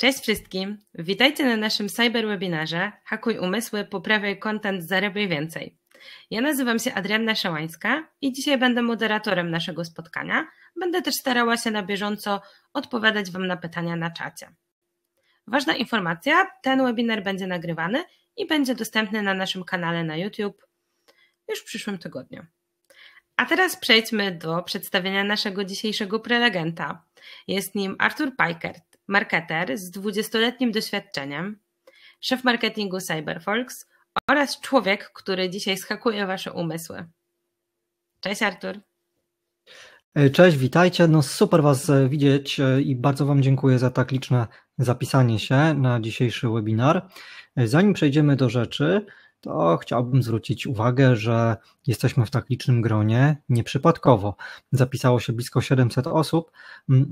Cześć wszystkim! Witajcie na naszym cyberwebinarze Hakuj umysły, poprawiaj kontent, zarabiaj więcej. Ja nazywam się Adrianna Szałańska i dzisiaj będę moderatorem naszego spotkania. Będę też starała się na bieżąco odpowiadać Wam na pytania na czacie. Ważna informacja, ten webinar będzie nagrywany i będzie dostępny na naszym kanale na YouTube już w przyszłym tygodniu. A teraz przejdźmy do przedstawienia naszego dzisiejszego prelegenta. Jest nim Artur Pajkert, marketer z 20-letnim doświadczeniem, szef marketingu Cyberfolks oraz człowiek, który dzisiaj schakuje wasze umysły. Cześć Artur. E, cześć, witajcie. No super was e, widzieć e, i bardzo wam dziękuję za tak liczne zapisanie się na dzisiejszy webinar. Zanim przejdziemy do rzeczy, to chciałbym zwrócić uwagę, że jesteśmy w tak licznym gronie nieprzypadkowo. Zapisało się blisko 700 osób,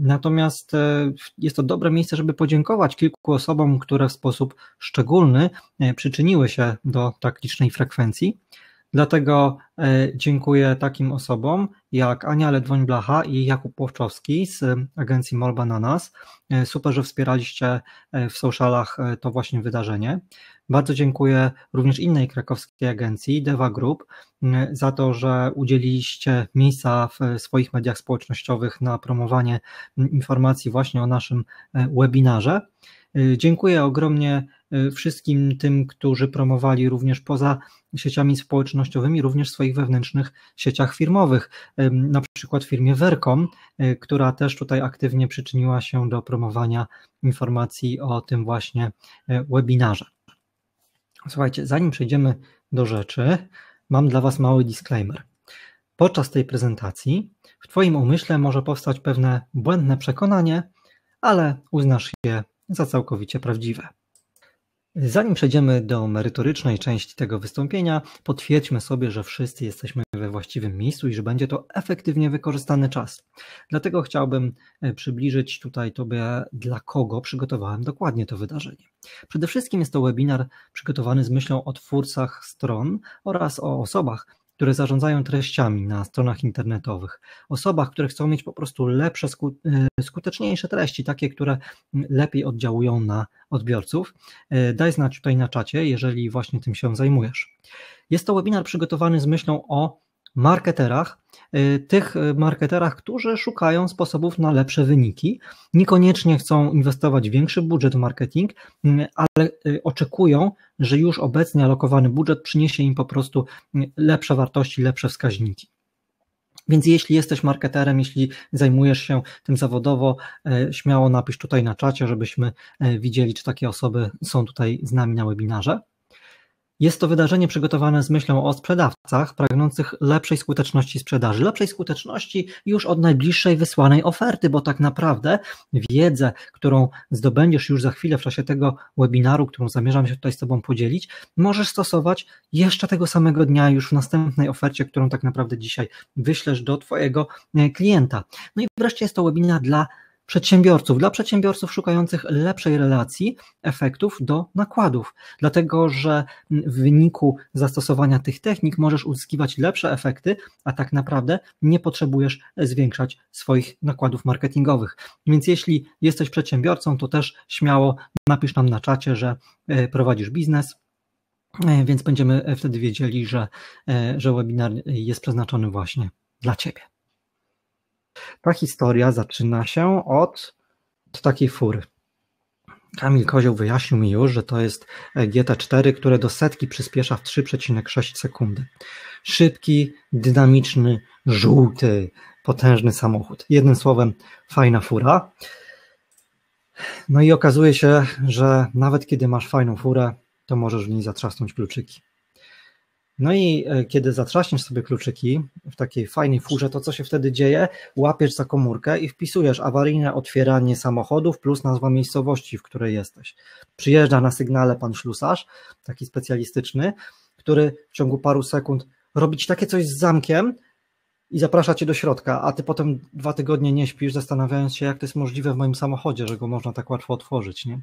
natomiast e, jest to dobre miejsce, żeby podziękować kilku osobom, które w sposób szczególny e, przyczyniły się do tak licznej frekwencji. Dlatego e, dziękuję takim osobom jak Ania Ledwoń-Blacha i Jakub Łowczowski z e, agencji Mol Bananas. E, super, że wspieraliście w socialach to właśnie wydarzenie. Bardzo dziękuję również innej krakowskiej agencji, Deva Group, za to, że udzieliliście miejsca w swoich mediach społecznościowych na promowanie informacji właśnie o naszym webinarze. Y, dziękuję ogromnie y, wszystkim tym, którzy promowali również poza sieciami społecznościowymi, również w swoich wewnętrznych sieciach firmowych, y, na przykład firmie Vercom, która też tutaj aktywnie przyczyniła się do promowania informacji o tym właśnie webinarze. Słuchajcie, zanim przejdziemy do rzeczy, mam dla Was mały disclaimer. Podczas tej prezentacji w Twoim umyśle może powstać pewne błędne przekonanie, ale uznasz je za całkowicie prawdziwe. Zanim przejdziemy do merytorycznej części tego wystąpienia, potwierdźmy sobie, że wszyscy jesteśmy we właściwym miejscu i że będzie to efektywnie wykorzystany czas. Dlatego chciałbym e, przybliżyć tutaj Tobie, dla kogo przygotowałem dokładnie to wydarzenie. Przede wszystkim jest to webinar przygotowany z myślą o twórcach stron oraz o osobach, które zarządzają treściami na stronach internetowych, osobach, które chcą mieć po prostu lepsze, y, skuteczniejsze treści, takie, które lepiej oddziałują na odbiorców. Y, daj znać tutaj na czacie, jeżeli właśnie tym się zajmujesz. Jest to webinar przygotowany z myślą o marketerach, y, tych y, marketerach, którzy szukają sposobów na lepsze wyniki, niekoniecznie chcą inwestować większy budżet w marketing, y, ale oczekują, że już obecnie alokowany budżet przyniesie im po prostu lepsze wartości, lepsze wskaźniki. Więc jeśli jesteś marketerem, jeśli zajmujesz się tym zawodowo, śmiało napisz tutaj na czacie, żebyśmy widzieli, czy takie osoby są tutaj z nami na webinarze. Jest to wydarzenie przygotowane z myślą o sprzedawcach pragnących lepszej skuteczności sprzedaży, lepszej skuteczności już od najbliższej wysłanej oferty, bo tak naprawdę wiedzę, którą zdobędziesz już za chwilę w czasie tego webinaru, którą zamierzam się tutaj z Tobą podzielić, możesz stosować jeszcze tego samego dnia, już w następnej ofercie, którą tak naprawdę dzisiaj wyślesz do Twojego e, klienta. No i wreszcie jest to webinar dla przedsiębiorców, dla przedsiębiorców szukających lepszej relacji efektów do nakładów, dlatego że w wyniku zastosowania tych technik możesz uzyskiwać lepsze efekty, a tak naprawdę nie potrzebujesz zwiększać swoich nakładów marketingowych. Więc jeśli jesteś przedsiębiorcą, to też śmiało napisz nam na czacie, że e, prowadzisz biznes. E, więc będziemy e, wtedy wiedzieli, że, że webinar jest przeznaczony właśnie dla Ciebie. Ta historia zaczyna się od, od takiej fury. Kamil Kozioł wyjaśnił mi już, że to jest GT4, które do setki przyspiesza w 3,6 sekundy. Szybki, dynamiczny, żółty, potężny samochód. Jednym słowem, fajna fura. No i okazuje się, że nawet kiedy masz fajną furę, to możesz w niej zatrzasnąć kluczyki. No i e, kiedy zatrzaśniesz sobie kluczyki w takiej fajnej furze, to co się wtedy dzieje? Łapiesz za komórkę i wpisujesz awaryjne otwieranie samochodów plus nazwa miejscowości, w której jesteś. Przyjeżdża na sygnale pan ślusarz, taki specjalistyczny, który w ciągu paru sekund robi ci takie coś z zamkiem i zaprasza cię do środka, a ty potem dwa tygodnie nie śpisz, zastanawiając się, jak to jest możliwe w moim samochodzie, że go można tak łatwo otworzyć. Nie?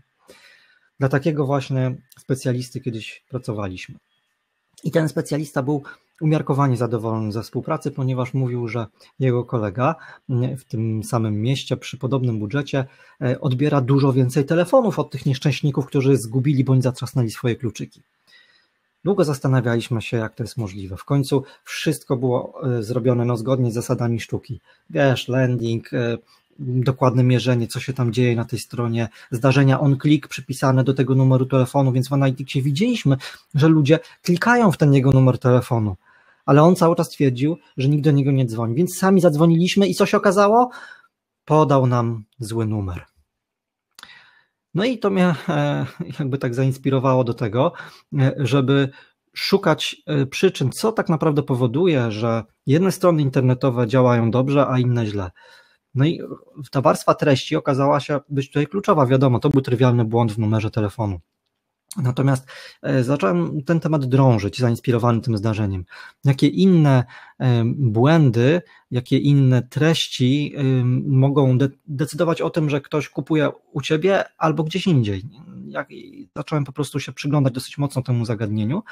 Dla takiego właśnie specjalisty kiedyś pracowaliśmy. I ten specjalista był umiarkowanie zadowolony ze współpracy, ponieważ mówił, że jego kolega mm, w tym samym mieście przy podobnym budżecie e, odbiera dużo więcej telefonów od tych nieszczęśników, którzy zgubili bądź zatrzasnęli swoje kluczyki. Długo zastanawialiśmy się, jak to jest możliwe. W końcu wszystko było e, zrobione no, zgodnie z zasadami sztuki. Wiesz, landing, e, dokładne mierzenie, co się tam dzieje na tej stronie, zdarzenia on click przypisane do tego numeru telefonu, więc w analitycie widzieliśmy, że ludzie klikają w ten jego numer telefonu, ale on cały czas twierdził, że nikt do niego nie dzwoni, więc sami zadzwoniliśmy i co się okazało? Podał nam zły numer. No i to mnie e, jakby tak zainspirowało do tego, e, żeby szukać e, przyczyn, co tak naprawdę powoduje, że jedne strony internetowe działają dobrze, a inne źle. No i ta warstwa treści okazała się być tutaj kluczowa. Wiadomo, to był trywialny błąd w numerze telefonu. Natomiast e, zacząłem ten temat drążyć, zainspirowany tym zdarzeniem. Jakie inne e, błędy, jakie inne treści e, mogą decydować o tym, że ktoś kupuje u ciebie albo gdzieś indziej. Jak, zacząłem po prostu się przyglądać dosyć mocno temu zagadnieniu.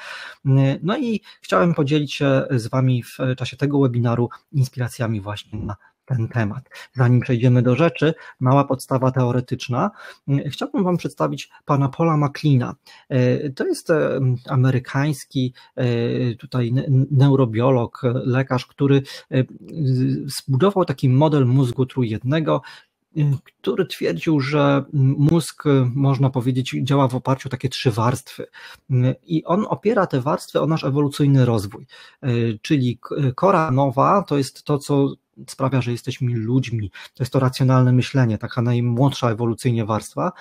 No i chciałem podzielić się z Wami w czasie tego webinaru inspiracjami właśnie na ten temat. Zanim przejdziemy do rzeczy, mała podstawa teoretyczna. Chciałbym Wam przedstawić pana Paula McLeana. To jest e, amerykański e, tutaj neurobiolog, lekarz, który e, zbudował taki model mózgu trójjednego, który twierdził, że mózg, można powiedzieć, działa w oparciu o takie trzy warstwy. I on opiera te warstwy o nasz ewolucyjny rozwój. Czyli kora nowa to jest to, co sprawia, że jesteśmy ludźmi. To jest to racjonalne myślenie, taka najmłodsza ewolucyjnie warstwa.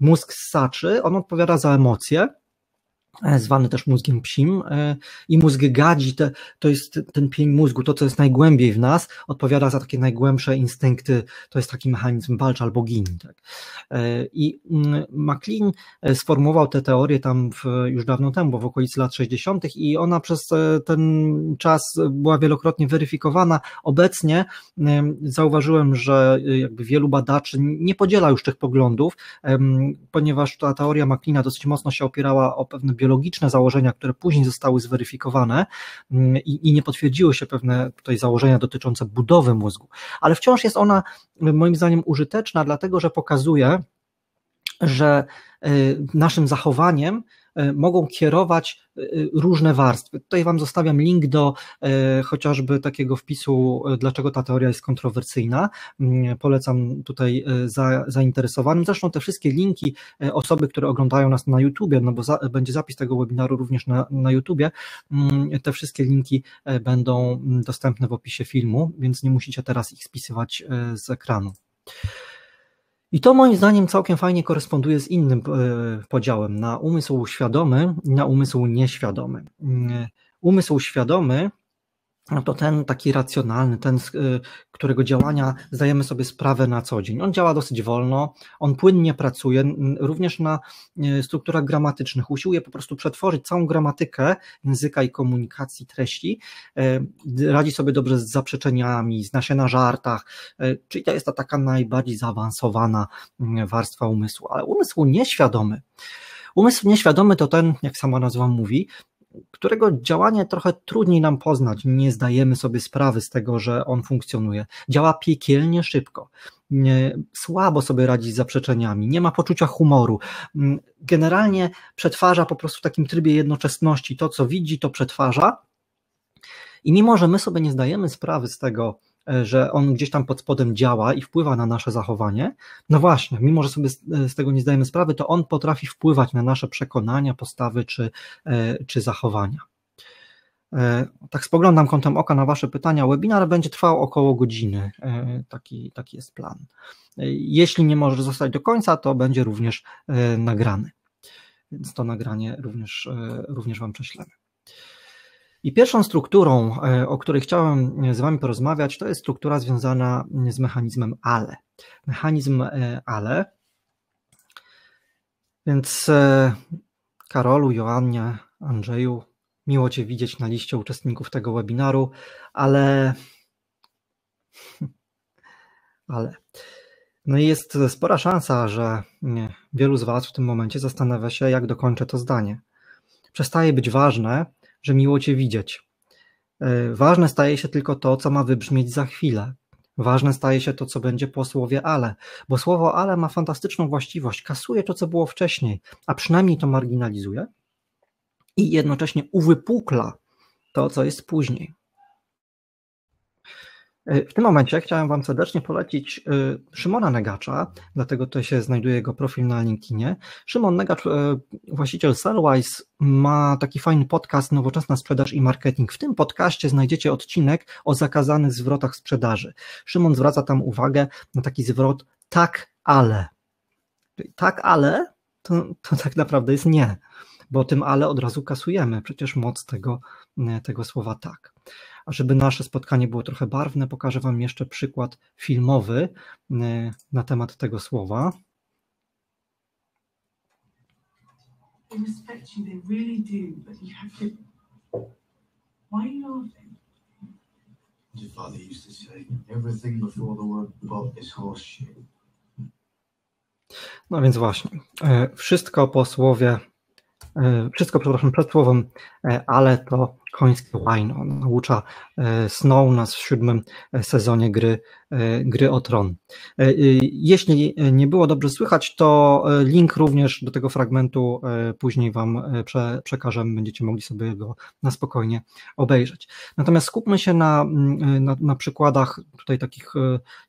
Mózg saczy, on odpowiada za emocje, E, zwany też mózgiem psim e, i mózg gadzi, te, to jest ten pień mózgu, to co jest najgłębiej w nas, odpowiada za takie najgłębsze instynkty, to jest taki mechanizm walcz albo gin. Tak? E, I MacLean mm, sformułował tę teorię tam w, już dawno temu, bo w okolicy lat 60. i ona przez ten czas była wielokrotnie weryfikowana. Obecnie zauważyłem, że jakby wielu badaczy nie podziela już tych poglądów, ponieważ ta teoria MacLeana dosyć mocno się opierała o pewne biologiczne logiczne założenia, które później zostały zweryfikowane mm, i, i nie potwierdziły się pewne tutaj założenia dotyczące budowy mózgu, ale wciąż jest ona moim zdaniem użyteczna, dlatego że pokazuje, że y, naszym zachowaniem E, mogą kierować e, e, różne warstwy. Tutaj Wam zostawiam link do chociażby takiego wpisu, dlaczego ta teoria jest kontrowersyjna. Mm, polecam tutaj zainteresowanym. Zresztą te wszystkie linki osoby, które oglądają nas na YouTubie, no bo za, będzie zapis tego webinaru również na, na YouTubie, mm, te wszystkie linki będą dostępne w opisie filmu, więc nie musicie teraz ich spisywać z ekranu. I to moim zdaniem całkiem fajnie koresponduje z innym e, podziałem na umysł świadomy i na umysł nieświadomy. Mm, umysł świadomy no to ten taki racjonalny, ten, y, którego działania zdajemy sobie sprawę na co dzień. On działa dosyć wolno, on płynnie pracuje, również na y, strukturach gramatycznych. Usiłuje po prostu przetworzyć całą gramatykę języka i komunikacji treści. Y, radzi sobie dobrze z zaprzeczeniami, zna się na żartach, czyli to jest ta taka najbardziej zaawansowana mm, warstwa umysłu, ale umysł nieświadomy. Umysł nieświadomy to ten, jak sama nazwa mówi, którego działanie trochę trudniej nam poznać. Nie zdajemy sobie sprawy z tego, że on funkcjonuje. Działa piekielnie szybko. Słabo sobie radzi z zaprzeczeniami, nie ma poczucia humoru. Mm, generalnie przetwarza po prostu w takim trybie jednoczesności. To, co widzi, to przetwarza. I mimo, że my sobie nie zdajemy sprawy z tego, E, że on gdzieś tam pod spodem działa i wpływa na nasze zachowanie. No właśnie, mimo że sobie z e, tego nie zdajemy sprawy, to on potrafi wpływać na nasze przekonania, postawy czy, e, czy zachowania. Tak spoglądam kątem oka na Wasze pytania. Webinar będzie trwał około godziny. Taki, taki jest plan. Jeśli nie możesz zostać do końca, to będzie również nagrany. Więc to nagranie również, również Wam prześlemy. I pierwszą strukturą, e, o której chciałem z Wami porozmawiać, to jest struktura związana z mechanizmem ale. Mechanizm e, ale. Więc e, Karolu, Joannie, Andrzeju, miło Cię widzieć na liście uczestników tego webinaru, ale. Ale. No i jest spora szansa, że mm, wielu z Was w tym momencie zastanawia się, jak dokończę to zdanie. Przestaje być ważne, że miło Cię widzieć. E, ważne staje się tylko to, co ma wybrzmieć za chwilę. Ważne staje się to, co będzie po słowie ale, bo słowo ale ma fantastyczną właściwość, kasuje to, co było wcześniej, a przynajmniej to marginalizuje i jednocześnie uwypukla to, co jest później. E, w tym momencie chciałem Wam serdecznie polecić e, Szymona Negacza, dlatego to się znajduje jego profil na LinkedInie. Szymon Negacz, e, właściciel Sellwise, ma taki fajny podcast Nowoczesna Sprzedaż i Marketing. W tym podcaście znajdziecie odcinek o zakazanych zwrotach sprzedaży. Szymon zwraca tam uwagę na taki zwrot tak, ale. Tak, ale to, to tak naprawdę jest nie, bo tym ale od razu kasujemy, przecież moc tego, tego słowa tak. A żeby nasze spotkanie było trochę barwne, pokażę Wam jeszcze przykład filmowy y, na temat tego słowa. No więc właśnie, y, wszystko po słowie E, wszystko, przepraszam, przed słowem, e, ale to koński wine. On naucza e, Snow nas w siódmym sezonie gry, gry o tron. Jeśli nie było dobrze słychać, to link również do tego fragmentu później Wam prze, przekażę, będziecie mogli sobie go na spokojnie obejrzeć. Natomiast skupmy się na, na, na przykładach tutaj takich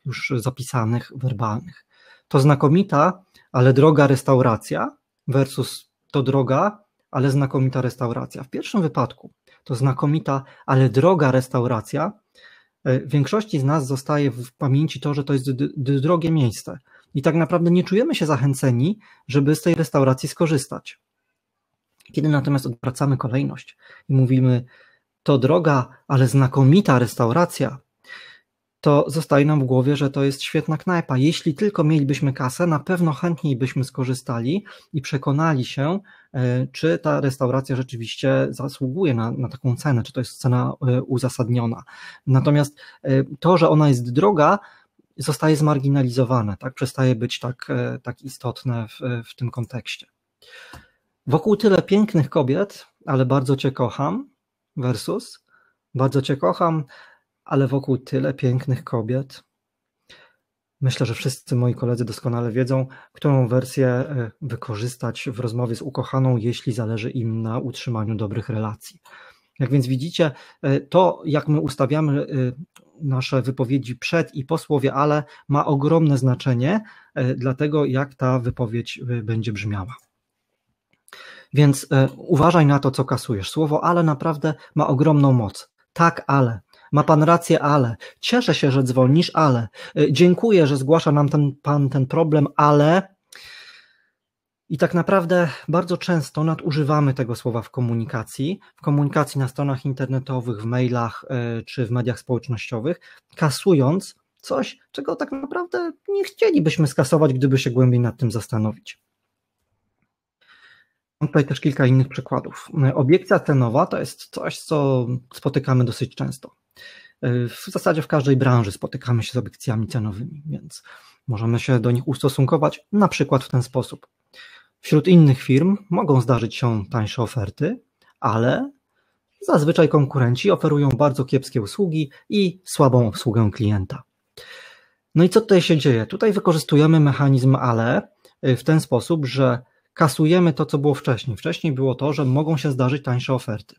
już zapisanych, werbalnych. To znakomita, ale droga restauracja versus to droga, ale znakomita restauracja. W pierwszym wypadku to znakomita, ale droga restauracja. E, w większości z nas zostaje w pamięci to, że to jest drogie miejsce. I tak naprawdę nie czujemy się zachęceni, żeby z tej restauracji skorzystać. Kiedy natomiast odwracamy kolejność i mówimy, to droga, ale znakomita restauracja, to zostaje nam w głowie, że to jest świetna knajpa. Jeśli tylko mielibyśmy kasę, na pewno chętniej byśmy skorzystali i przekonali się, e, czy ta restauracja rzeczywiście zasługuje na, na taką cenę, czy to jest cena e, uzasadniona. Natomiast e, to, że ona jest droga, zostaje zmarginalizowane, tak? przestaje być tak, tak istotne w, w tym kontekście. Wokół tyle pięknych kobiet, ale bardzo Cię kocham, versus bardzo Cię kocham, ale wokół tyle pięknych kobiet. Myślę, że wszyscy moi koledzy doskonale wiedzą, którą wersję e, wykorzystać w rozmowie z ukochaną, jeśli zależy im na utrzymaniu dobrych relacji. Jak więc widzicie, e, to jak my ustawiamy e, nasze wypowiedzi przed i po słowie ale ma ogromne znaczenie dla tego, jak ta wypowiedź będzie brzmiała. Więc uważaj na to, co kasujesz. Słowo ale naprawdę ma ogromną moc. Tak, ale ma pan rację, ale cieszę się, że dzwonisz, ale y, dziękuję, że zgłasza nam ten, pan ten problem, ale. I tak naprawdę bardzo często nadużywamy tego słowa w komunikacji, w komunikacji na stronach internetowych, w mailach y, czy w mediach społecznościowych, kasując coś, czego tak naprawdę nie chcielibyśmy skasować, gdyby się głębiej nad tym zastanowić. Mam tutaj też kilka innych przykładów. Y, obiekcja cenowa to jest coś, co spotykamy dosyć często. E, w zasadzie w każdej branży spotykamy się z obiekcjami cenowymi, więc możemy się do nich ustosunkować na przykład w ten sposób. Wśród innych firm mogą zdarzyć się tańsze oferty, ale zazwyczaj konkurenci oferują bardzo kiepskie usługi i słabą obsługę klienta. No i co tutaj się dzieje? Tutaj wykorzystujemy mechanizm ale e, w ten sposób, że kasujemy to, co było wcześniej. Wcześniej było to, że mogą się zdarzyć tańsze oferty.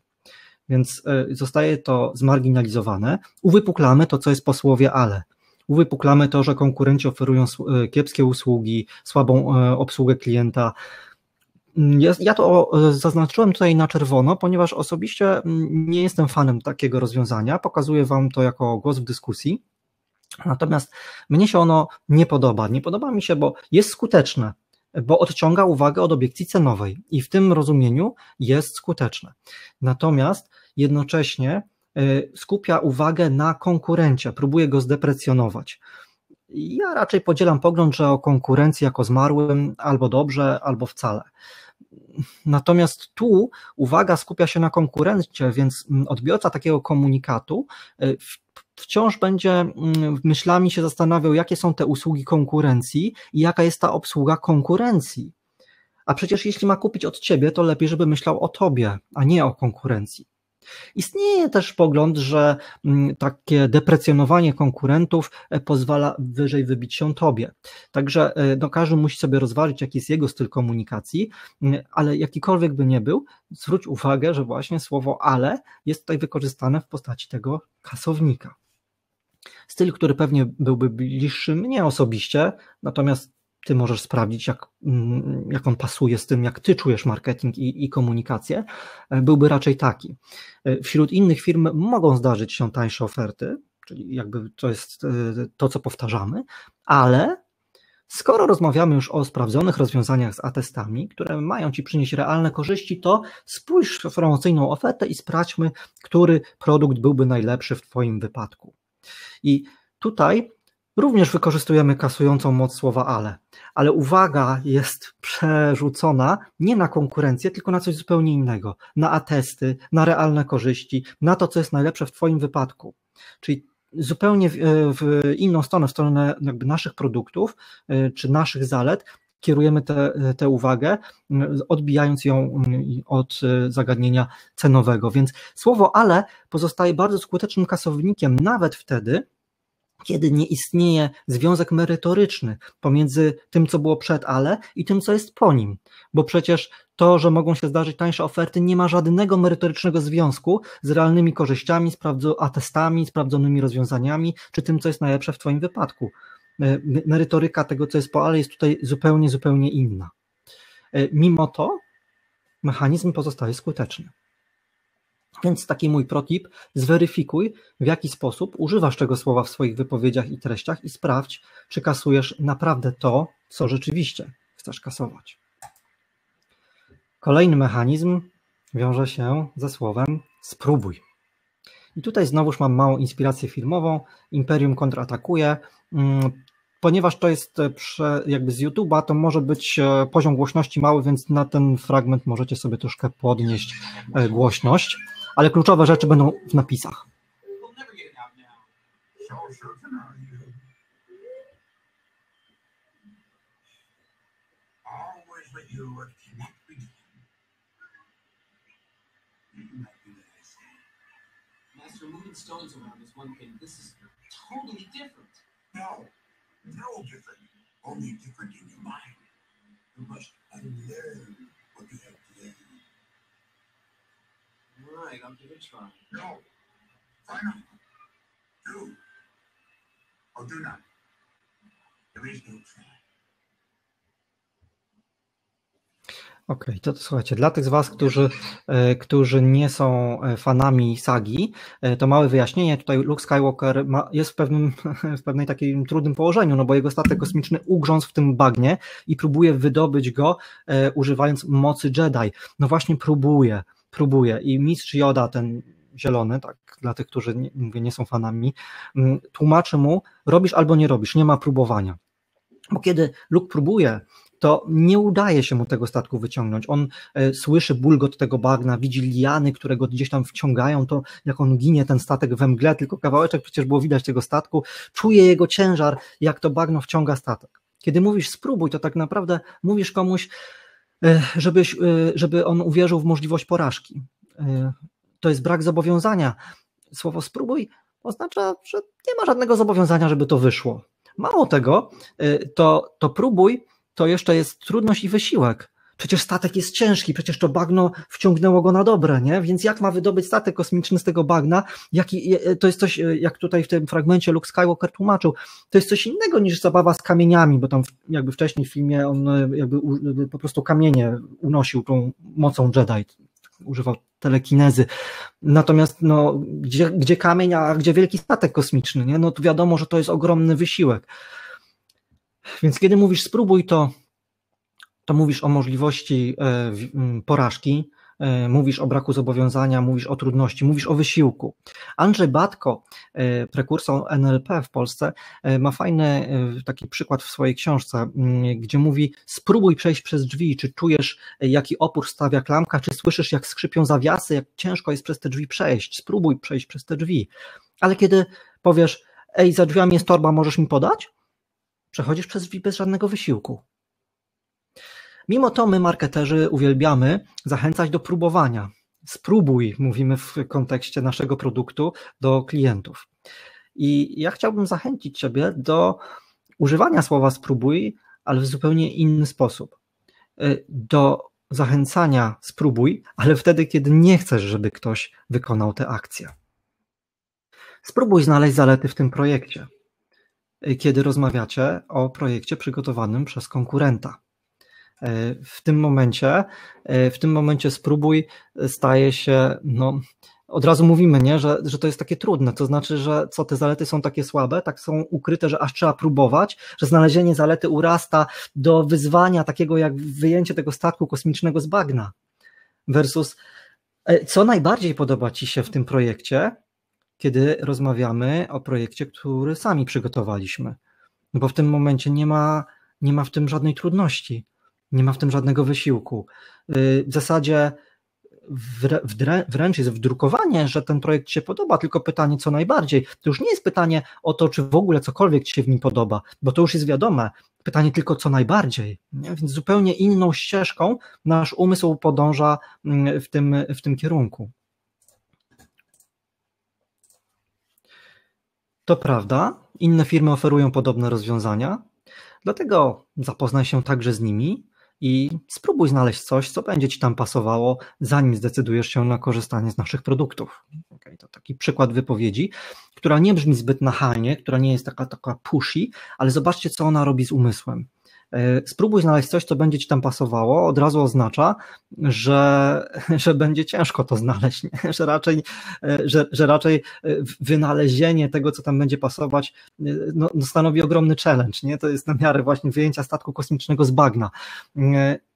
Więc e, zostaje to zmarginalizowane. Uwypuklamy to, co jest po słowie ale. Uwypuklamy to, że konkurenci oferują e, kiepskie usługi, słabą e, obsługę klienta. Mm, ja to zaznaczyłem tutaj na czerwono, ponieważ osobiście mm, nie jestem fanem takiego rozwiązania. Pokazuję Wam to jako głos w dyskusji. Natomiast mnie się ono nie podoba. Nie podoba mi się, bo jest skuteczne, bo odciąga uwagę od obiekcji cenowej i w tym rozumieniu jest skuteczne. Natomiast jednocześnie e, skupia uwagę na konkurencie, próbuje go zdeprecjonować. Ja raczej podzielam pogląd, że o konkurencji jako zmarłym albo dobrze, albo wcale. Natomiast tu uwaga skupia się na konkurencie, więc mm, odbiorca takiego komunikatu e, wciąż będzie mm, myślami się zastanawiał, jakie są te usługi konkurencji i jaka jest ta obsługa konkurencji. A przecież jeśli ma kupić od ciebie, to lepiej, żeby myślał o tobie, a nie o konkurencji. Istnieje też pogląd, że mm, takie deprecjonowanie konkurentów e, pozwala wyżej wybić się tobie. Także e, no, każdy musi sobie rozważyć, jaki jest jego styl komunikacji, mm, ale jakikolwiek by nie był, zwróć uwagę, że właśnie słowo ale jest tutaj wykorzystane w postaci tego kasownika. Styl, który pewnie byłby bliższy mnie osobiście, natomiast ty możesz sprawdzić, jak, mm, jak on pasuje z tym, jak ty czujesz marketing i, i komunikację, e, byłby raczej taki. E, wśród innych firm mogą zdarzyć się tańsze oferty, czyli jakby to jest e, to, co powtarzamy, ale skoro rozmawiamy już o sprawdzonych rozwiązaniach z atestami, które mają ci przynieść realne korzyści, to spójrz w promocyjną ofertę i sprawdźmy, który produkt byłby najlepszy w Twoim wypadku. I tutaj Również wykorzystujemy kasującą moc słowa ale, ale uwaga jest przerzucona nie na konkurencję, tylko na coś zupełnie innego, na atesty, na realne korzyści, na to, co jest najlepsze w Twoim wypadku. Czyli zupełnie w, w inną stronę, w stronę naszych produktów y, czy naszych zalet, kierujemy tę uwagę, y, odbijając ją y, od zagadnienia cenowego. Więc słowo ale pozostaje bardzo skutecznym kasownikiem, nawet wtedy, kiedy nie istnieje związek merytoryczny pomiędzy tym, co było przed ale i tym, co jest po nim. Bo przecież to, że mogą się zdarzyć tańsze oferty, nie ma żadnego merytorycznego związku z realnymi korzyściami, sprawdzo- atestami, sprawdzonymi rozwiązaniami, czy tym, co jest najlepsze w Twoim wypadku. E, merytoryka tego, co jest po ale, jest tutaj zupełnie, zupełnie inna. E, mimo to mechanizm pozostaje skuteczny. Więc taki mój protip, zweryfikuj w jaki sposób używasz tego słowa w swoich wypowiedziach i treściach i sprawdź, czy kasujesz naprawdę to, co rzeczywiście chcesz kasować. Kolejny mechanizm wiąże się ze słowem spróbuj. I tutaj znowuż mam małą inspirację filmową. Imperium kontratakuje. Mm, ponieważ to jest e, jakby z YouTube'a, to może być e, poziom głośności mały, więc na ten fragment możecie sobie troszkę podnieść e, głośność ale kluczowe rzeczy będą w napisach. Master, moving stones around is one thing. This is totally different. No, no different. Only different in your mind. You must unlearn Right, I'm the rich No. Why Do. Or do not. There is no try. Okej, okay, to, to słuchajcie, dla tych z Was, którzy, e, którzy nie są e, fanami sagi, e, to małe wyjaśnienie, tutaj Luke Skywalker ma, jest w pewnym, w pewnej takim trudnym położeniu, no bo jego statek kosmiczny ugrzązł w tym bagnie i próbuje wydobyć go używając mocy Jedi. No właśnie próbuje, próbuje. I mistrz Joda, ten zielony, tak, dla tych, którzy nie, nie są fanami, mm, tłumaczy mu, robisz albo nie robisz, nie ma próbowania. Bo kiedy Luke próbuje, to nie udaje się mu tego statku wyciągnąć. On y, słyszy bulgot tego bagna, widzi liany, które go gdzieś tam wciągają, to jak on ginie ten statek we mgle, tylko kawałeczek przecież było widać tego statku, czuje jego ciężar, jak to bagno wciąga statek. Kiedy mówisz spróbuj, to tak naprawdę mówisz komuś, E, żeby, e, żeby on uwierzył w możliwość porażki. E, to jest brak zobowiązania. Słowo spróbuj oznacza, że nie ma żadnego zobowiązania, żeby to wyszło. Mało tego, to, to próbuj to jeszcze jest trudność i wysiłek przecież statek jest ciężki, przecież to bagno wciągnęło go na dobre, nie? Więc jak ma wydobyć statek kosmiczny z tego bagna? Jak, e, to jest coś, e, jak tutaj w tym fragmencie Luke Skywalker tłumaczył, to jest coś innego niż zabawa z kamieniami, bo tam jakby wcześniej w filmie on e, jakby po prostu kamienie unosił tą mocą Jedi, używał telekinezy. Natomiast no, gdzie, gdzie kamień, a gdzie wielki statek kosmiczny, nie? No to wiadomo, że to jest ogromny wysiłek. Więc kiedy mówisz spróbuj to, to mówisz o możliwości e, porażki, e, mówisz o braku zobowiązania, mówisz o trudności, mówisz o wysiłku. Andrzej Batko, e, prekursor NLP w Polsce, ma fajny taki przykład w swojej książce, gdzie mówi: Spróbuj przejść przez drzwi, czy czujesz, jaki opór stawia klamka, czy słyszysz, jak skrzypią zawiasy, jak ciężko jest przez te drzwi przejść. Spróbuj przejść przez te drzwi. Ale kiedy powiesz, Ej, za drzwiami jest torba, możesz mi podać? Przechodzisz przez drzwi bez żadnego wysiłku. Mimo to my, marketerzy, uwielbiamy zachęcać do próbowania. Spróbuj, mówimy w kontekście naszego produktu do klientów. I ja chciałbym zachęcić Ciebie do używania słowa spróbuj, ale w zupełnie inny sposób. Y, do zachęcania spróbuj, ale wtedy, kiedy nie chcesz, żeby ktoś wykonał tę akcję. Spróbuj znaleźć zalety w tym projekcie, y, kiedy rozmawiacie o projekcie przygotowanym przez konkurenta. E, w tym momencie, e, w tym momencie spróbuj e, staje się, no, od razu mówimy, nie, że, że to jest takie trudne, to znaczy, że co te zalety są takie słabe, tak są ukryte, że aż trzeba próbować, że znalezienie zalety urasta do wyzwania takiego jak wyjęcie tego statku kosmicznego z bagna versus co najbardziej podoba Ci się w tym projekcie, kiedy rozmawiamy o projekcie, który sami przygotowaliśmy, bo w tym momencie nie ma, nie ma w tym żadnej trudności. Nie ma w tym żadnego wysiłku. Y, w zasadzie wręcz jest wdrukowanie, że ten projekt się podoba, tylko pytanie co najbardziej. To już nie jest pytanie o to, czy w ogóle cokolwiek się w nim podoba, bo to już jest wiadome. Pytanie tylko co najbardziej. Nie? Więc zupełnie inną ścieżką nasz umysł podąża mm, w tym, w tym kierunku. To prawda, inne firmy oferują podobne rozwiązania, dlatego zapoznaj się także z nimi i spróbuj znaleźć coś, co będzie Ci tam pasowało, zanim zdecydujesz się na korzystanie z naszych produktów. Okay, to taki przykład wypowiedzi, która nie brzmi zbyt nachalnie, która nie jest taka, taka pushy, ale zobaczcie, co ona robi z umysłem. E, spróbuj znaleźć coś, co będzie ci tam pasowało, od razu oznacza, że, że będzie ciężko to znaleźć, nie? Że, raczej, e, że, że raczej e, wynalezienie tego, co tam będzie pasować, no, no, stanowi ogromny challenge. Nie? To jest na miarę właśnie wyjęcia statku kosmicznego z bagna.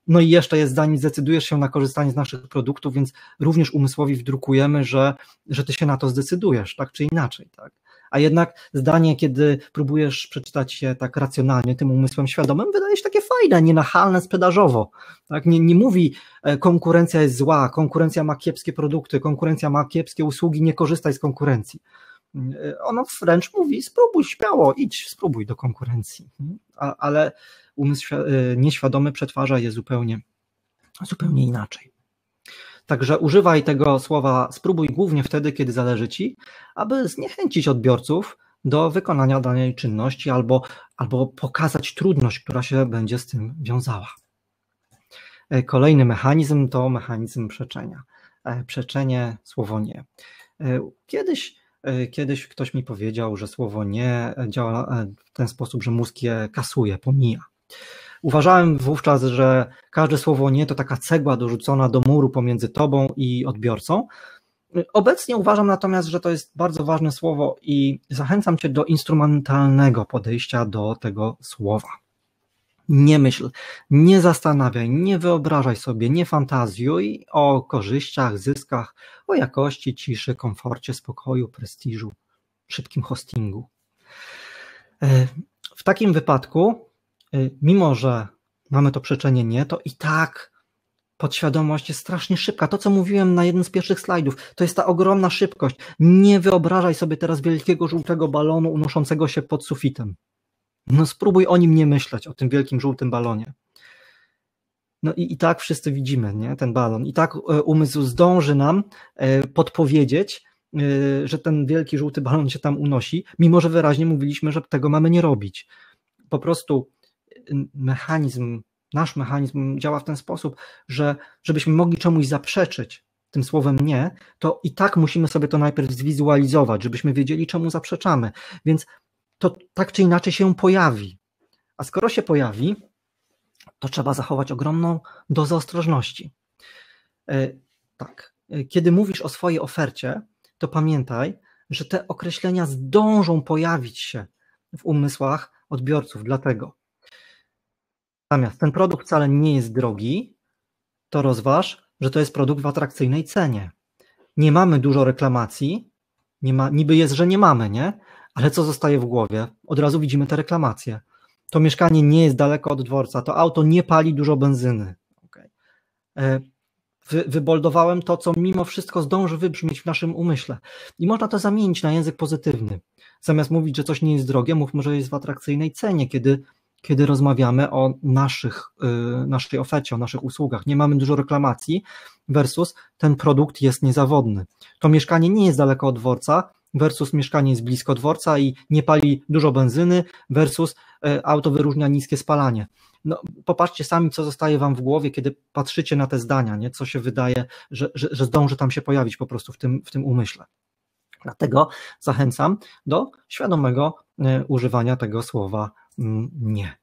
No i jeszcze jest, zanim zdecydujesz się na korzystanie z naszych produktów, więc również umysłowi wdrukujemy, że, że ty się na to zdecydujesz, tak czy inaczej. Tak? a jednak zdanie, kiedy próbujesz przeczytać się tak racjonalnie, tym umysłem świadomym, wydaje się takie fajne, nienachalne sprzedażowo. Tak? Nie, nie mówi e, konkurencja jest zła, konkurencja ma kiepskie produkty, konkurencja ma kiepskie usługi, nie korzystaj z konkurencji. Mm, e, ono wręcz mówi: spróbuj śmiało, idź, spróbuj do konkurencji. Mm, a, ale umysł e, nieświadomy przetwarza je zupełnie, zupełnie inaczej. Także używaj tego słowa spróbuj głównie wtedy, kiedy zależy ci, aby zniechęcić odbiorców do wykonania danej czynności albo, albo pokazać trudność, która się będzie z tym wiązała. E, kolejny mechanizm to mechanizm przeczenia. E, przeczenie słowo nie. E, kiedyś, kiedyś ktoś mi powiedział, że słowo nie działa w ten sposób, że mózg je kasuje, pomija. Uważałem wówczas, że każde słowo nie to taka cegła dorzucona do muru pomiędzy tobą i odbiorcą. Obecnie uważam natomiast, że to jest bardzo ważne słowo i zachęcam cię do instrumentalnego podejścia do tego słowa. Nie myśl, nie zastanawiaj, nie wyobrażaj sobie, nie fantazjuj o korzyściach, zyskach, o jakości, ciszy, komforcie, spokoju, prestiżu, szybkim hostingu. E, w takim wypadku Y, mimo że mamy to nie, to i tak podświadomość jest strasznie szybka. To, co mówiłem na jednym z pierwszych slajdów, to jest ta ogromna szybkość. Nie wyobrażaj sobie teraz wielkiego żółtego balonu unoszącego się pod sufitem. No spróbuj o nim nie myśleć, o tym wielkim żółtym balonie. No i, i tak wszyscy widzimy nie, ten balon. I tak e, umysł zdąży nam e, podpowiedzieć, e, że ten wielki żółty balon się tam unosi, mimo że wyraźnie mówiliśmy, że tego mamy nie robić. Po prostu mechanizm, nasz mechanizm działa w ten sposób, że żebyśmy mogli czemuś zaprzeczyć tym słowem nie, to i tak musimy sobie to najpierw zwizualizować, żebyśmy wiedzieli, czemu zaprzeczamy. Więc to tak czy inaczej się pojawi. A skoro się pojawi, to trzeba zachować ogromną dozę ostrożności. E, tak. E, kiedy mówisz o swojej ofercie, to pamiętaj, że te określenia zdążą pojawić się w umysłach odbiorców. Dlatego Natomiast ten produkt wcale nie jest drogi, to rozważ, że to jest produkt w atrakcyjnej cenie. Nie mamy dużo reklamacji, nie ma, niby jest, że nie mamy, nie? Ale co zostaje w głowie? Od razu widzimy te reklamacje. To mieszkanie nie jest daleko od dworca, to auto nie pali dużo benzyny. Okay. E, wy, wyboldowałem to, co mimo wszystko zdąży wybrzmieć w naszym umyśle. I można to zamienić na język pozytywny. Zamiast mówić, że coś nie jest drogie, mówmy, że jest w atrakcyjnej cenie, kiedy kiedy rozmawiamy o naszych, y, naszej ofercie, o naszych usługach. Nie mamy dużo reklamacji versus ten produkt jest niezawodny. To mieszkanie nie jest daleko od dworca versus mieszkanie jest blisko dworca i nie pali dużo benzyny versus y, auto wyróżnia niskie spalanie. No, popatrzcie sami, co zostaje wam w głowie, kiedy patrzycie na te zdania, nie? co się wydaje, że, że, że zdąży tam się pojawić po prostu w tym, w tym umyśle. Dlatego zachęcam do świadomego y, używania tego słowa Mm, nie.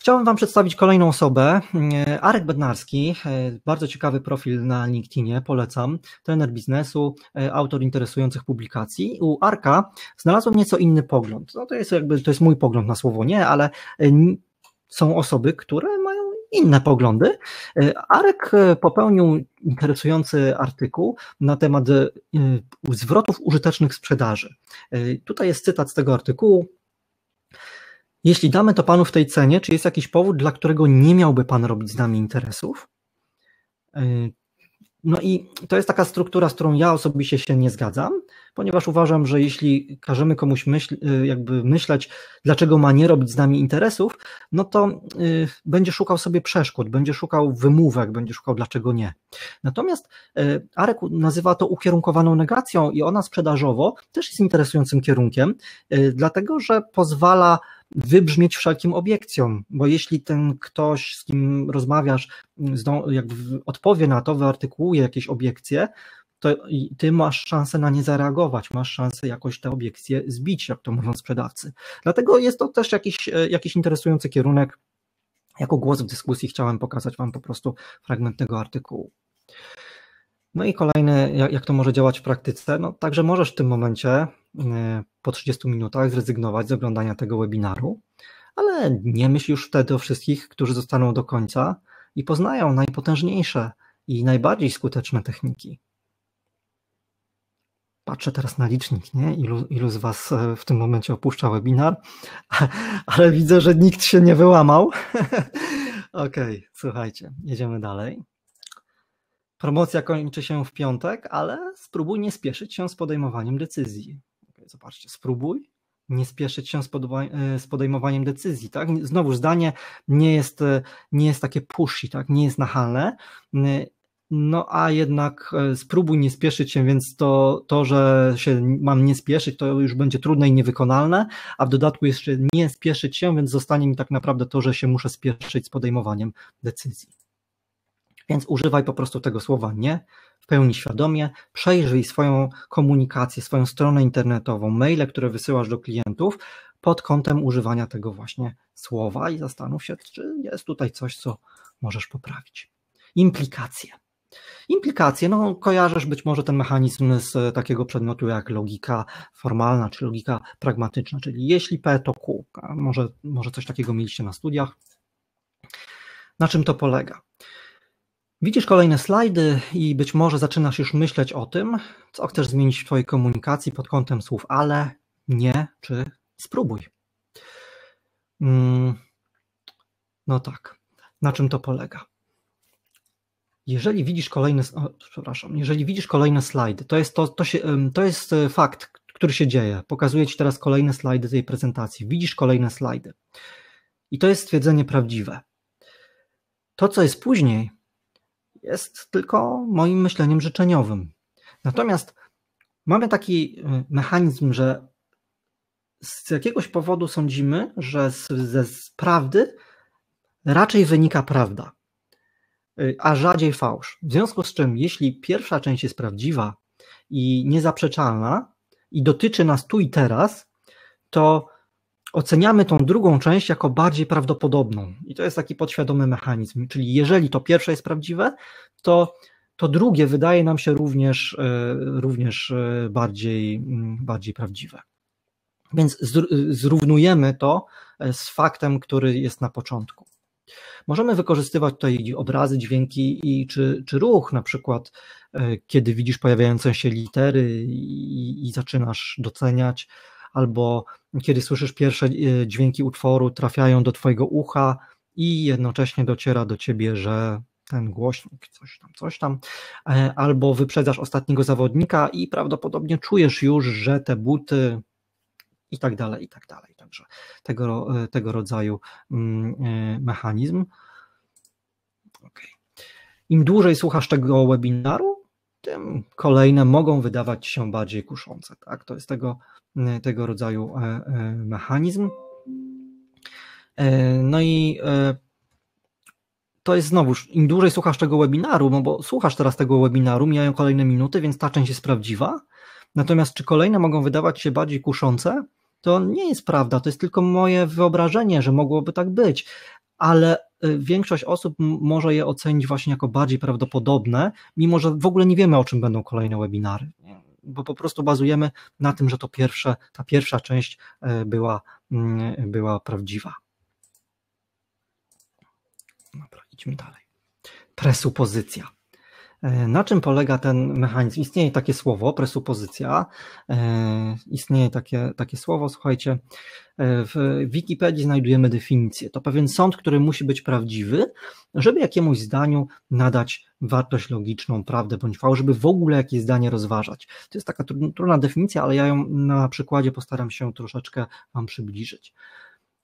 Chciałbym Wam przedstawić kolejną osobę. Mm, Arek Bednarski, e, bardzo ciekawy profil na LinkedInie, polecam. Trener biznesu, e, autor interesujących publikacji. U Arka znalazłem nieco inny pogląd. No to jest jakby, to jest mój pogląd na słowo nie, ale e, są osoby, które mają inne poglądy. Arek popełnił interesujący artykuł na temat zwrotów użytecznych sprzedaży. Tutaj jest cytat z tego artykułu. Jeśli damy to panu w tej cenie, czy jest jakiś powód, dla którego nie miałby pan robić z nami interesów? E, no i to jest taka struktura, z którą ja osobiście się nie zgadzam, ponieważ uważam, że jeśli każemy komuś myśl, e, jakby myśleć, dlaczego ma nie robić z nami interesów, no to e, będzie szukał sobie przeszkód, będzie szukał wymówek, będzie szukał dlaczego nie. Natomiast Arek nazywa to ukierunkowaną negacją i ona sprzedażowo też jest interesującym kierunkiem, dlatego że pozwala wybrzmieć wszelkim obiekcjom, bo jeśli ten ktoś, z kim rozmawiasz, jakby odpowie na to, wyartykułuje jakieś obiekcje, to ty masz szansę na nie zareagować, masz szansę jakoś te obiekcje zbić, jak to mówią sprzedawcy. Dlatego jest to też jakiś, e, jakiś interesujący kierunek. Jako głos w dyskusji chciałem pokazać Wam po prostu fragment tego artykułu. No i kolejny, jak, to może działać w praktyce? No, także możesz w tym momencie E, po 30 minutach zrezygnować z oglądania tego webinaru, ale nie myśl już wtedy o wszystkich, którzy zostaną do końca i poznają najpotężniejsze i najbardziej skuteczne techniki. Patrzę teraz na licznik, nie? Ilu, ilu z Was e, w tym momencie opuszcza webinar, ale widzę, że nikt się nie wyłamał. Okej, okay, słuchajcie, jedziemy dalej. Promocja kończy się w piątek, ale spróbuj nie spieszyć się z podejmowaniem decyzji zobaczcie, spróbuj, nie spieszyć się z, e, podejmowaniem decyzji, tak? Znowu zdanie nie jest, e, nie jest takie pushy, tak? Nie jest nachalne, no a jednak e, spróbuj nie spieszyć się, więc to, to, że się mam nie spieszyć, to już będzie trudne i niewykonalne, a w dodatku jeszcze nie spieszyć się, więc zostanie mi tak naprawdę to, że się muszę spieszyć z podejmowaniem decyzji. Więc używaj po prostu tego słowa nie w pełni świadomie. Przejrzyj swoją komunikację, swoją stronę internetową, maile, które wysyłasz do klientów pod kątem używania tego właśnie słowa i zastanów się, czy jest tutaj coś, co możesz poprawić. Implikacje. Implikacje, no kojarzysz być może ten mechanizm z takiego przedmiotu jak logika formalna czy logika pragmatyczna, czyli jeśli P to Q, może, może coś takiego mieliście na studiach. Na czym to polega? Widzisz kolejne slajdy i być może zaczynasz już myśleć o tym, co chcesz zmienić w Twojej komunikacji pod kątem słów ale, nie czy spróbuj. Mm, no tak, na czym to polega? Jeżeli widzisz kolejne, o, przepraszam, jeżeli widzisz kolejne slajdy, to jest, to, to, się, to jest e, fakt, który się dzieje. Pokazuję Ci teraz kolejne slajdy tej prezentacji. Widzisz kolejne slajdy. I to jest stwierdzenie prawdziwe. To, co jest później, jest tylko moim myśleniem życzeniowym. Natomiast mamy taki y, mechanizm, że z jakiegoś powodu sądzimy, że z, ze z prawdy raczej wynika prawda, y, a rzadziej fałsz. W związku z czym, jeśli pierwsza część jest prawdziwa i niezaprzeczalna i dotyczy nas tu i teraz, to oceniamy tą drugą część jako bardziej prawdopodobną. I to jest taki podświadomy mechanizm. Czyli jeżeli to pierwsze jest prawdziwe, to, to drugie wydaje nam się również, e, również e, bardziej, mm, bardziej prawdziwe. Więc zrównujemy to e, z faktem, który jest na początku. Możemy wykorzystywać tutaj obrazy, dźwięki i czy, czy ruch, na przykład kiedy widzisz pojawiające się litery i, i zaczynasz doceniać, albo kiedy słyszysz pierwsze e, dźwięki utworu, trafiają do Twojego ucha i jednocześnie dociera do Ciebie, że ten głośnik, coś tam, coś tam, e, albo wyprzedzasz ostatniego zawodnika i prawdopodobnie czujesz już, że te buty i tak dalej, i tak dalej. Także tego, e, tego rodzaju mm, mechanizm. Okay. Im dłużej słuchasz tego webinaru, tym kolejne mogą wydawać się bardziej kuszące. Tak? To jest tego, y, tego rodzaju e, e, mechanizm. E, no i to jest znowuż, im dłużej słuchasz tego webinaru, no bo słuchasz teraz tego webinaru, mijają kolejne minuty, więc ta część jest prawdziwa. Natomiast czy kolejne mogą wydawać się bardziej kuszące? To nie jest prawda, to jest tylko moje wyobrażenie, że mogłoby tak być, ale Y, większość osób może je ocenić właśnie jako bardziej prawdopodobne, mimo że w ogóle nie wiemy, o czym będą kolejne webinary, bo po prostu bazujemy na tym, że to pierwsze, ta pierwsza część e, była, mm, była prawdziwa. Dobra, idźmy dalej. Presupozycja. E, na czym polega ten mechanizm? Istnieje takie słowo, presupozycja. E, istnieje takie, takie słowo, słuchajcie. E, w Wikipedii znajdujemy definicję. To pewien sąd, który musi być prawdziwy, żeby jakiemuś zdaniu nadać wartość logiczną, prawdę bądź fałsz, żeby w ogóle jakieś zdanie rozważać. To jest taka trudna definicja, ale ja ją na przykładzie postaram się troszeczkę Wam przybliżyć.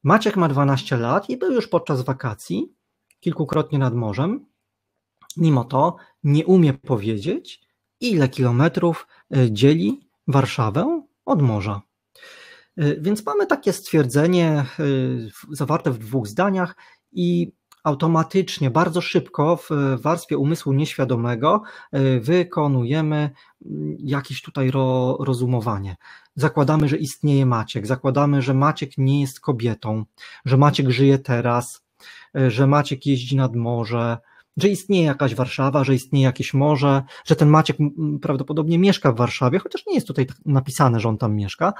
Maciek ma 12 lat i był już podczas wakacji, kilkukrotnie nad morzem Mimo to nie umie powiedzieć, ile kilometrów e, dzieli Warszawę od morza. E, więc mamy takie stwierdzenie e, zawarte w dwóch zdaniach i automatycznie, bardzo szybko w warstwie umysłu nieświadomego wykonujemy mm, jakieś tutaj ro, rozumowanie. Zakładamy, że istnieje Maciek, zakładamy, że Maciek nie jest kobietą, że Maciek żyje teraz, że Maciek jeździ nad morze, że istnieje jakaś Warszawa, że istnieje jakieś morze, że ten Maciek prawdopodobnie mieszka w Warszawie, chociaż nie jest tutaj tak napisane, że on tam mieszka,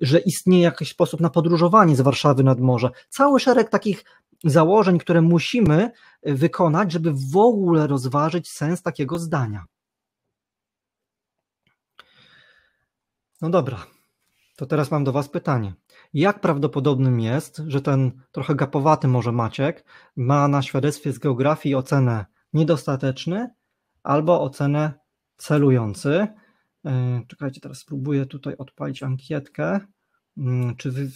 że istnieje jakiś sposób na podróżowanie z Warszawy nad morze. Cały szereg takich założeń, które musimy wykonać, żeby w ogóle rozważyć sens takiego zdania. No dobra, to teraz mam do Was pytanie jak prawdopodobnym jest, że ten trochę gapowaty może Maciek ma na świadectwie z geografii ocenę niedostateczny albo ocenę celujący. E, czekajcie, teraz spróbuję tutaj odpalić ankietkę. Mm, czy wy,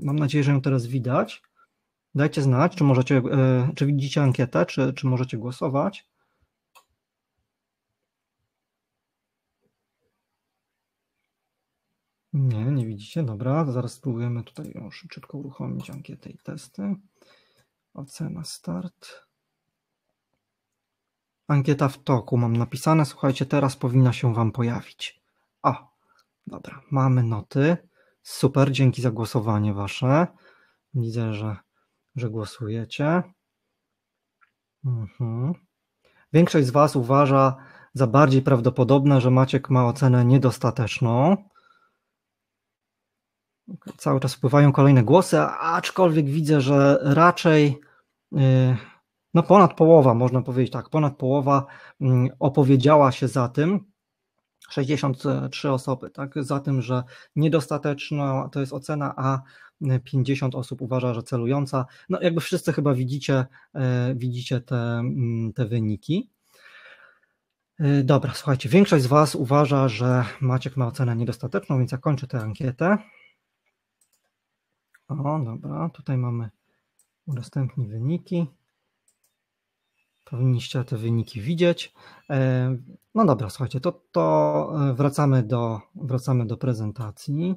mam nadzieję, że ją teraz widać. Dajcie znać, czy możecie, e, czy widzicie ankietę, czy, czy możecie głosować. Nie, nie widzicie. Dobra, zaraz spróbujemy tutaj ją szybciutko uruchomić ankietę i testy. Ocena start. Ankieta w toku mam napisane. Słuchajcie, teraz powinna się Wam pojawić. O, dobra, mamy noty. Super, dzięki za głosowanie Wasze. Widzę, że, że głosujecie. Mhm. Większość z Was uważa za bardziej prawdopodobne, że Maciek ma ocenę niedostateczną cały czas wpływają kolejne głosy, aczkolwiek widzę, że raczej y, no ponad połowa, można powiedzieć tak, ponad połowa mm, opowiedziała się za tym, 63 osoby, tak, za tym, że niedostateczna to jest ocena, a 50 y, osób uważa, że celująca. No jakby wszyscy chyba widzicie, y, widzicie te, mm, te wyniki. Dobra, słuchajcie, większość z Was uważa, że Maciek ma ocenę niedostateczną, więc ja kończę tę ankietę. O, dobra, tutaj mamy udostępnij wyniki. Powinniście te wyniki widzieć. E, no dobra, słuchajcie, to, to e, wracamy, do, wracamy do prezentacji.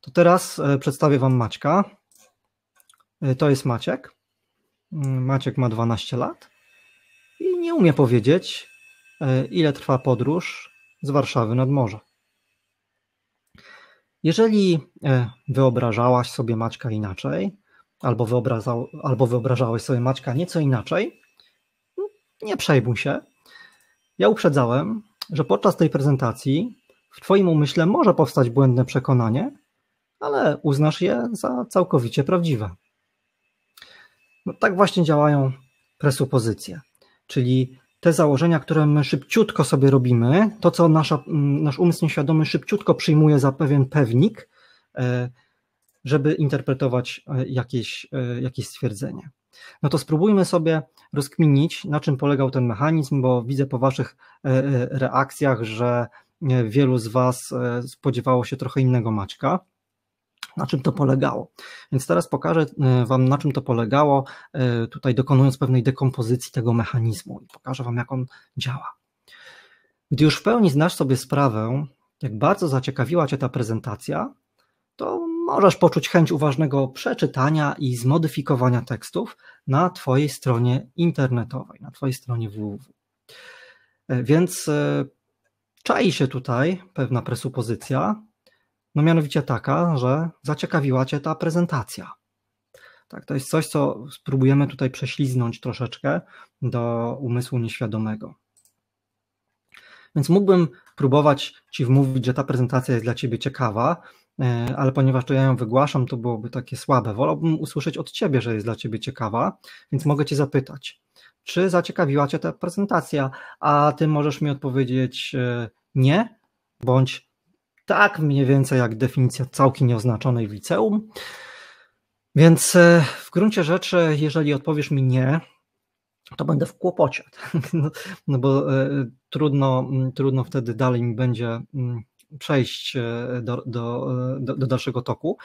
To teraz e, przedstawię Wam Maćka. To jest Maciek. Mm, Maciek ma 12 lat i nie umie powiedzieć, ile trwa podróż z Warszawy nad morze. Jeżeli e, wyobrażałaś sobie Maćka inaczej, albo, wyobrażał, albo wyobrażałeś sobie Maćka nieco inaczej, no, nie przejmuj się. Ja uprzedzałem, że podczas tej prezentacji w Twoim umyśle może powstać błędne przekonanie, ale uznasz je za całkowicie prawdziwe. No, tak właśnie działają presupozycje, czyli te założenia, które my szybciutko sobie robimy, to co nasza, mm, nasz umysł nieświadomy szybciutko przyjmuje za pewien pewnik, e, żeby interpretować e, jakieś, e, jakieś stwierdzenie. No to spróbujmy sobie rozkminić, na czym polegał ten mechanizm, bo widzę po Waszych reakcjach, że wielu z Was spodziewało się trochę innego Maćka na czym to polegało. Więc teraz pokażę e, Wam, na czym to polegało, e, tutaj dokonując pewnej dekompozycji tego mechanizmu i pokażę Wam, jak on działa. Gdy już w pełni znasz sobie sprawę, jak bardzo zaciekawiła Cię ta prezentacja, to możesz poczuć chęć uważnego przeczytania i zmodyfikowania tekstów na Twojej stronie internetowej, na Twojej stronie www. E, więc czai się tutaj pewna presupozycja, no mianowicie taka, że zaciekawiła Cię ta prezentacja. Tak, to jest coś, co spróbujemy tutaj prześliznąć troszeczkę do umysłu nieświadomego. Więc mógłbym próbować Ci wmówić, że ta prezentacja jest dla Ciebie ciekawa, e, ale ponieważ to ja ją wygłaszam, to byłoby takie słabe. Wolałbym usłyszeć od Ciebie, że jest dla Ciebie ciekawa, więc mogę Cię zapytać, czy zaciekawiła Cię ta prezentacja, a Ty możesz mi odpowiedzieć e, nie, bądź tak mniej więcej jak definicja całki nieoznaczonej w liceum. Więc e, w gruncie rzeczy, jeżeli odpowiesz mi nie, to będę w kłopocie, no, no, bo e, trudno, mm, trudno wtedy dalej mi będzie mm, przejść e, do, do, do, do dalszego toku.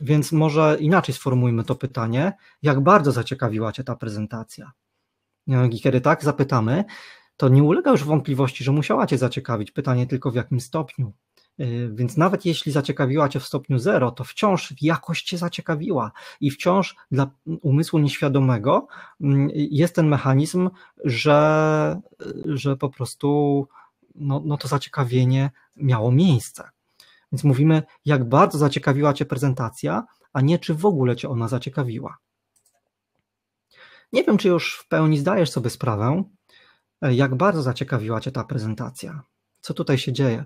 Więc może inaczej sformułujmy to pytanie: jak bardzo zaciekawiła Cię ta prezentacja? I kiedy tak zapytamy, to nie ulega już wątpliwości, że musiała Cię zaciekawić. Pytanie tylko w jakim stopniu. Y, więc nawet jeśli zaciekawiła Cię w stopniu zero, to wciąż jakoś Cię zaciekawiła i wciąż dla umysłu nieświadomego mm, jest ten mechanizm, że, że po prostu no, no to zaciekawienie miało miejsce. Więc mówimy, jak bardzo zaciekawiła Cię prezentacja, a nie czy w ogóle Cię ona zaciekawiła. Nie wiem, czy już w pełni zdajesz sobie sprawę, E, jak bardzo zaciekawiła Cię ta prezentacja. Co tutaj się dzieje?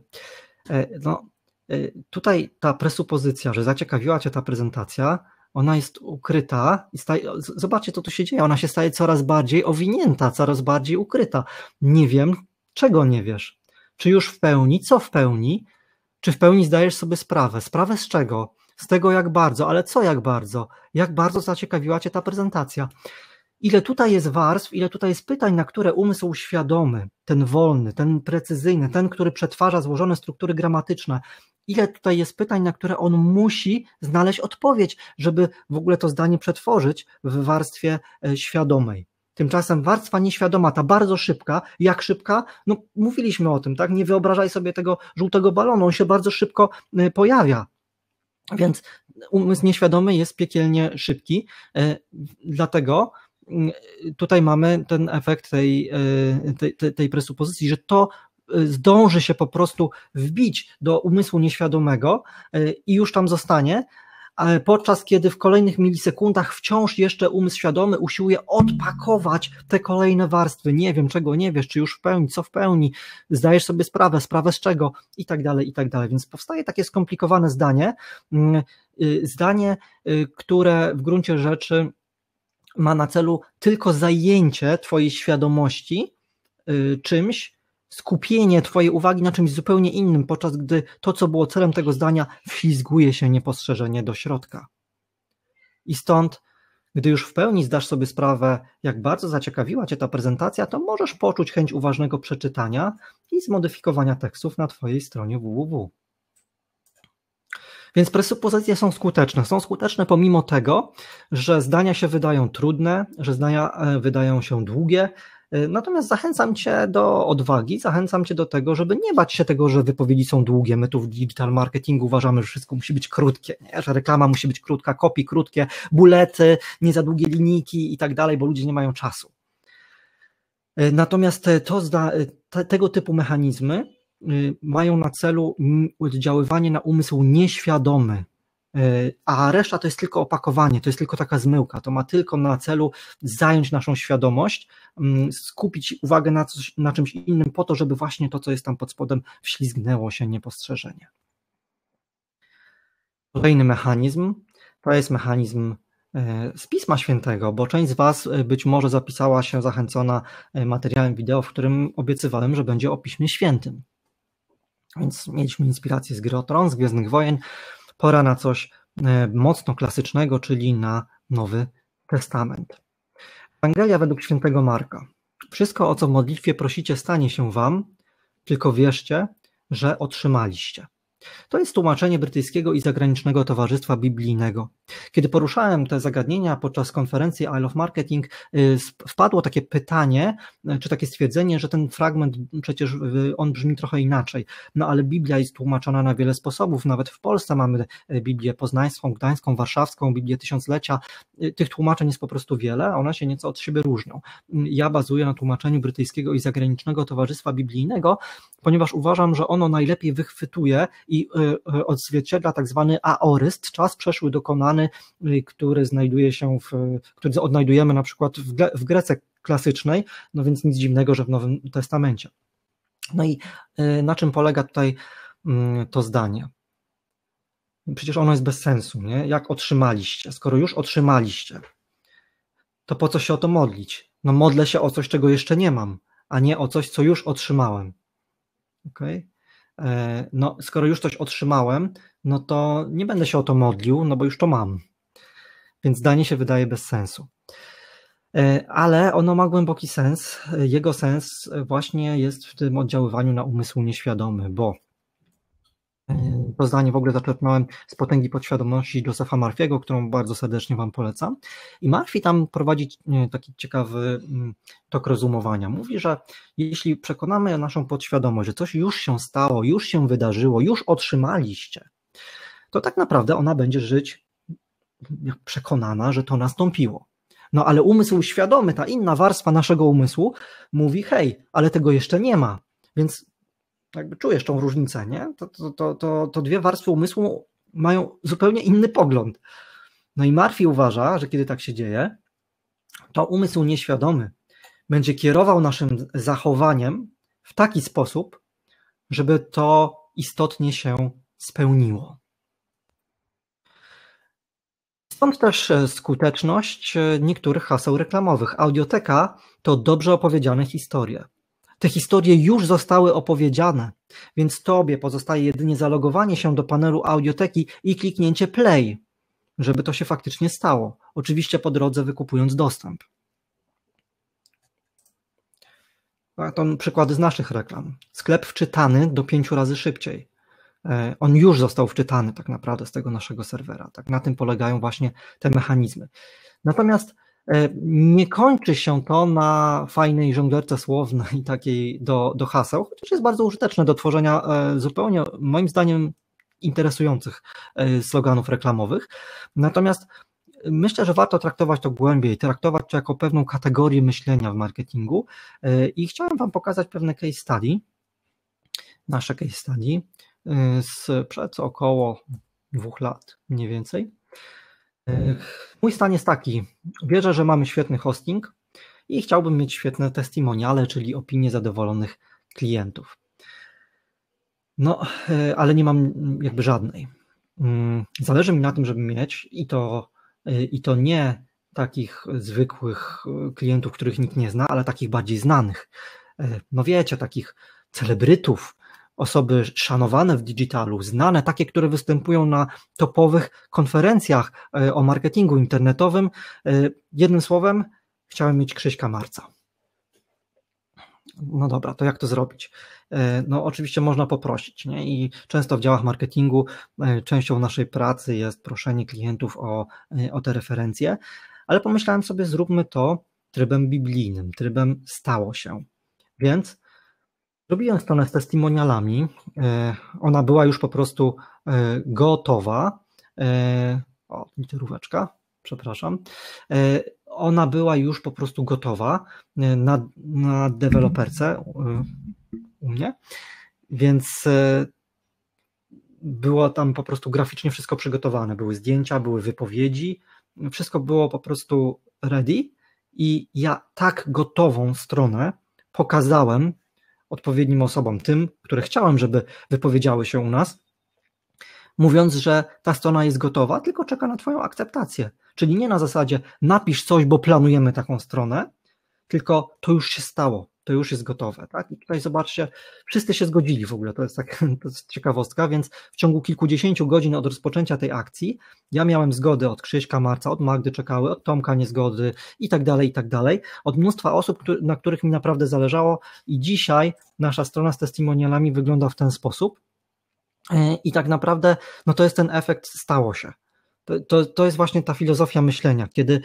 E, no, e, tutaj ta presupozycja, że zaciekawiła Cię ta prezentacja, ona jest ukryta i staje, zobaczcie, co tu się dzieje. Ona się staje coraz bardziej owinięta, coraz bardziej ukryta. Nie wiem, czego nie wiesz. Czy już w pełni, co w pełni, czy w pełni zdajesz sobie sprawę? Sprawę z czego? Z tego, jak bardzo, ale co jak bardzo? Jak bardzo zaciekawiła Cię ta prezentacja? ile tutaj jest warstw, ile tutaj jest pytań, na które umysł świadomy, ten wolny, ten precyzyjny, ten, który przetwarza złożone struktury gramatyczne, ile tutaj jest pytań, na które on musi znaleźć odpowiedź, żeby w ogóle to zdanie przetworzyć w warstwie e, świadomej. Tymczasem warstwa nieświadoma, ta bardzo szybka, jak szybka? No mówiliśmy o tym, tak? Nie wyobrażaj sobie tego żółtego balonu, on się bardzo szybko e, pojawia. Więc umysł nieświadomy jest piekielnie szybki, e, dlatego Mm, tutaj mamy ten efekt tej, e, tej, tej presupozycji, że to e, zdąży się po prostu wbić do umysłu nieświadomego e, i już tam zostanie, ale podczas kiedy w kolejnych milisekundach wciąż jeszcze umysł świadomy usiłuje odpakować te kolejne warstwy. Nie wiem, czego nie wiesz, czy już w pełni, co w pełni, zdajesz sobie sprawę, sprawę z czego i tak dalej, i tak dalej. Więc powstaje takie skomplikowane zdanie, mm, zdanie, które w gruncie rzeczy ma na celu tylko zajęcie Twojej świadomości y, czymś, skupienie Twojej uwagi na czymś zupełnie innym, podczas gdy to, co było celem tego zdania, wślizguje się niepostrzeżenie do środka. I stąd, gdy już w pełni zdasz sobie sprawę, jak bardzo zaciekawiła Cię ta prezentacja, to możesz poczuć chęć uważnego przeczytania i zmodyfikowania tekstów na Twojej stronie www. Więc presupozycje są skuteczne. Są skuteczne pomimo tego, że zdania się wydają trudne, że zdania e, wydają się długie. E, natomiast zachęcam Cię do odwagi, zachęcam Cię do tego, żeby nie bać się tego, że wypowiedzi są długie. My tu w digital marketingu uważamy, że wszystko musi być krótkie, nie? że reklama musi być krótka, kopii krótkie, bulety, nie za długie linijki i tak dalej, bo ludzie nie mają czasu. E, natomiast to, tego typu mechanizmy Y, mają na celu oddziaływanie na umysł nieświadomy, y, a reszta to jest tylko opakowanie, to jest tylko taka zmyłka. To ma tylko na celu zająć naszą świadomość, mm, skupić uwagę na, coś, na czymś innym, po to, żeby właśnie to, co jest tam pod spodem, wślizgnęło się niepostrzeżenie. Kolejny mechanizm to jest mechanizm y, z Pisma Świętego, bo część z Was być może zapisała się zachęcona materiałem wideo, w którym obiecywałem, że będzie o Piśmie Świętym. Więc mieliśmy inspirację z gry o Tron, z Gwiezdnych Wojen. Pora na coś e, mocno klasycznego, czyli na Nowy Testament. Ewangelia według świętego Marka. Wszystko, o co w modlitwie prosicie, stanie się wam, tylko wierzcie, że otrzymaliście. To jest tłumaczenie brytyjskiego i zagranicznego towarzystwa biblijnego. Kiedy poruszałem te zagadnienia podczas konferencji Isle of Marketing, y, wpadło takie pytanie, y, czy takie stwierdzenie, że ten fragment przecież y, on brzmi trochę inaczej. No ale Biblia jest tłumaczona na wiele sposobów. Nawet w Polsce mamy Biblię poznańską, gdańską, warszawską, Biblię tysiąclecia. Tych tłumaczeń jest po prostu wiele, one się nieco od siebie różnią. Ja bazuję na tłumaczeniu brytyjskiego i zagranicznego towarzystwa biblijnego, ponieważ uważam, że ono najlepiej wychwytuje i i e, e, odzwierciedla tak zwany aoryst, czas przeszły dokonany, y, który znajduje się w, który odnajdujemy na przykład w, w Grece klasycznej, no więc nic dziwnego, że w Nowym Testamencie. No i y, na czym polega tutaj mm, to zdanie? Przecież ono jest bez sensu, nie? Jak otrzymaliście? Skoro już otrzymaliście, to po co się o to modlić? No modlę się o coś, czego jeszcze nie mam, a nie o coś, co już otrzymałem. Okay? E, no skoro już coś otrzymałem, no to nie będę się o to modlił, no bo już to mam. Więc danie się wydaje bez sensu. E, ale ono ma głęboki sens. E, jego sens właśnie jest w tym oddziaływaniu na umysł nieświadomy, bo to zdanie w ogóle zaczerpnąłem z potęgi podświadomości Josefa Marfiego, którą bardzo serdecznie Wam polecam. I Marfi tam prowadzi e, taki ciekawy mm, tok rozumowania. Mówi, że jeśli przekonamy naszą podświadomość, że coś już się stało, już się wydarzyło, już otrzymaliście, to tak naprawdę ona będzie żyć mm, przekonana, że to nastąpiło. No ale umysł świadomy, ta inna warstwa naszego umysłu mówi: hej, ale tego jeszcze nie ma. Więc jakby czujesz tą różnicę, nie? To, to, to, to, to dwie warstwy umysłu mają zupełnie inny pogląd. No i Marfi uważa, że kiedy tak się dzieje, to umysł nieświadomy będzie kierował naszym zachowaniem w taki sposób, żeby to istotnie się spełniło. Stąd też e, skuteczność e, niektórych haseł reklamowych. Audioteka to dobrze opowiedziane historie. Te historie już zostały opowiedziane, więc Tobie pozostaje jedynie zalogowanie się do panelu audioteki i kliknięcie play, żeby to się faktycznie stało. Oczywiście po drodze wykupując dostęp. To przykłady z naszych reklam. Sklep wczytany do pięciu razy szybciej. E, on już został wczytany tak naprawdę z tego naszego serwera. Tak na tym polegają właśnie te mechanizmy. Natomiast E, nie kończy się to na fajnej żonglerce słownej, takiej do, do haseł, chociaż jest bardzo użyteczne do tworzenia e, zupełnie, moim zdaniem, interesujących e, sloganów reklamowych. Natomiast myślę, że warto traktować to głębiej, traktować to jako pewną kategorię myślenia w marketingu. I chciałem Wam pokazać pewne case study, nasze case study, sprzed około dwóch lat mniej więcej. Mój stan jest taki. Wierzę, że mamy świetny hosting i chciałbym mieć świetne testimoniale, czyli opinie zadowolonych klientów. No, e, ale nie mam jakby żadnej. Mm, zależy mi na tym, żeby mieć i to, e, i to nie takich zwykłych e, klientów, których nikt nie zna, ale takich bardziej znanych. No wiecie, takich celebrytów, osoby szanowane w digitalu, znane, takie, które występują na topowych konferencjach e, o marketingu internetowym. E, jednym słowem, chciałem mieć Krzyśka Marca. No dobra, to jak to zrobić? E, no, oczywiście można poprosić, nie? i często w działach marketingu częścią naszej pracy jest proszenie klientów o, o te referencje, ale pomyślałem sobie, zróbmy to trybem biblijnym, trybem stało się. Więc Robiłem stronę z testimonialami. E, e, e, ona była już po prostu gotowa. O, literóweczka, przepraszam. Ona była już po prostu gotowa na, na deweloperce u mnie, więc było tam po prostu graficznie wszystko przygotowane. Były zdjęcia, były wypowiedzi, wszystko było po prostu ready i ja tak gotową stronę pokazałem odpowiednim osobom, tym, które chciałem, żeby wypowiedziały się u nas, mówiąc, że ta strona jest gotowa, tylko czeka na Twoją akceptację. Czyli nie na zasadzie napisz coś, bo planujemy taką stronę, tylko to już się stało to już jest gotowe. Tak? I tutaj zobaczcie, wszyscy się zgodzili w ogóle, to jest, tak, to jest ciekawostka, więc w ciągu kilkudziesięciu godzin od rozpoczęcia tej akcji ja miałem zgody od Krzyśka Marca, od Magdy czekały, od Tomka niezgody i tak dalej, i tak dalej, od mnóstwa osób, na których mi naprawdę zależało i dzisiaj nasza strona z testimonialami wygląda w ten sposób e, i tak naprawdę no to jest ten efekt stało się. To, to, to jest właśnie ta filozofia myślenia, kiedy,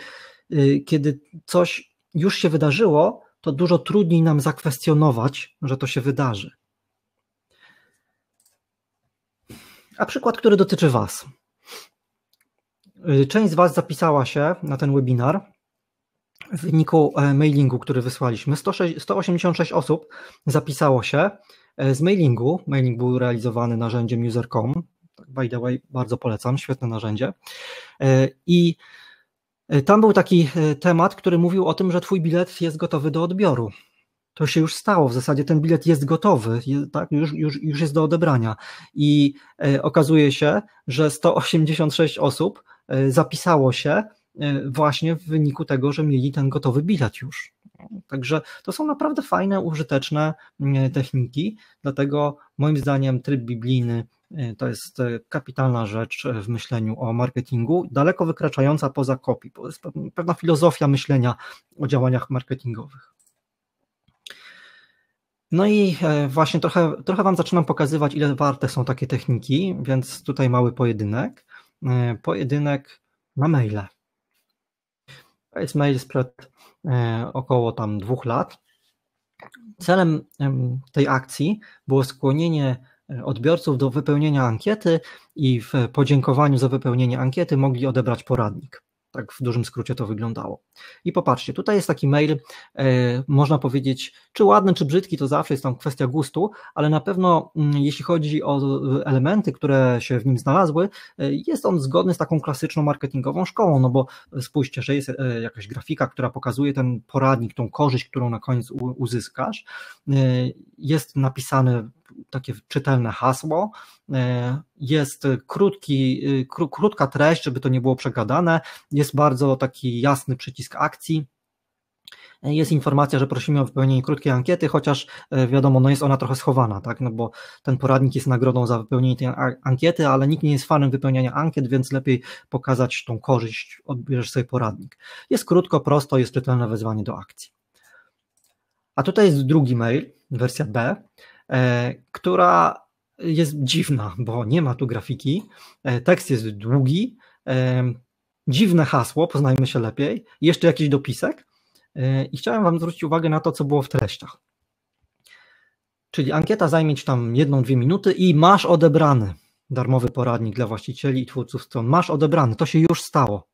y, kiedy coś już się wydarzyło, to dużo trudniej nam zakwestionować, że to się wydarzy. A przykład, który dotyczy Was. Y, część z Was zapisała się na ten webinar w wyniku e, mailingu, który wysłaliśmy. 186 osób zapisało się e, z mailingu. Mailing był realizowany narzędziem user.com. Tak, by the way, bardzo polecam, świetne narzędzie. E, I E, tam był taki e, temat, który mówił o tym, że twój bilet jest gotowy do odbioru. To się już stało, w zasadzie ten bilet jest gotowy, tak? już, już, już jest do odebrania. I e, okazuje się, że 186 osób zapisało się właśnie w wyniku tego, że mieli ten gotowy bilet już. Także to są naprawdę fajne, użyteczne mm, techniki, dlatego moim zdaniem tryb biblijny E, to jest e, kapitalna rzecz e, w myśleniu o marketingu, daleko wykraczająca poza kopii, bo jest pewna filozofia myślenia o działaniach marketingowych. No i właśnie trochę, trochę Wam zaczynam pokazywać, ile warte są takie techniki, więc tutaj mały pojedynek. Pojedynek na maile. To jest mail sprzed około tam dwóch lat. Celem tej akcji było skłonienie odbiorców do wypełnienia ankiety i w podziękowaniu za wypełnienie ankiety mogli odebrać poradnik. Tak w dużym skrócie to wyglądało. I popatrzcie, tutaj jest taki mail, e, można powiedzieć, czy ładny, czy brzydki, to zawsze jest tam kwestia gustu, ale na pewno mm, jeśli chodzi o elementy, które się w nim znalazły, e, jest on zgodny z taką klasyczną marketingową szkołą, no bo spójrzcie, że jest e, jakaś grafika, która pokazuje ten poradnik, tą korzyść, którą na koniec uzyskasz. Jest napisany takie czytelne hasło, e, jest krótki, y, kró, krótka treść, żeby to nie było przegadane, jest bardzo taki jasny przycisk akcji, e, jest informacja, że prosimy o wypełnienie krótkiej ankiety, chociaż e, wiadomo, no jest ona trochę schowana, tak? No bo ten poradnik jest nagrodą za wypełnienie tej ankiety, ale nikt nie jest fanem wypełniania ankiet, więc lepiej pokazać tą korzyść, odbierzesz sobie poradnik. Jest krótko, prosto, jest czytelne wezwanie do akcji. A tutaj jest drugi mail, wersja B. E, która jest dziwna, bo nie ma tu grafiki, e, tekst jest długi, e, dziwne hasło, poznajmy się lepiej, jeszcze jakiś dopisek i chciałem Wam zwrócić uwagę na to, co było w treściach. Czyli ankieta zajmie Ci tam jedną, dwie minuty i masz odebrany darmowy poradnik dla właścicieli i twórców stron. Masz odebrany, to się już stało.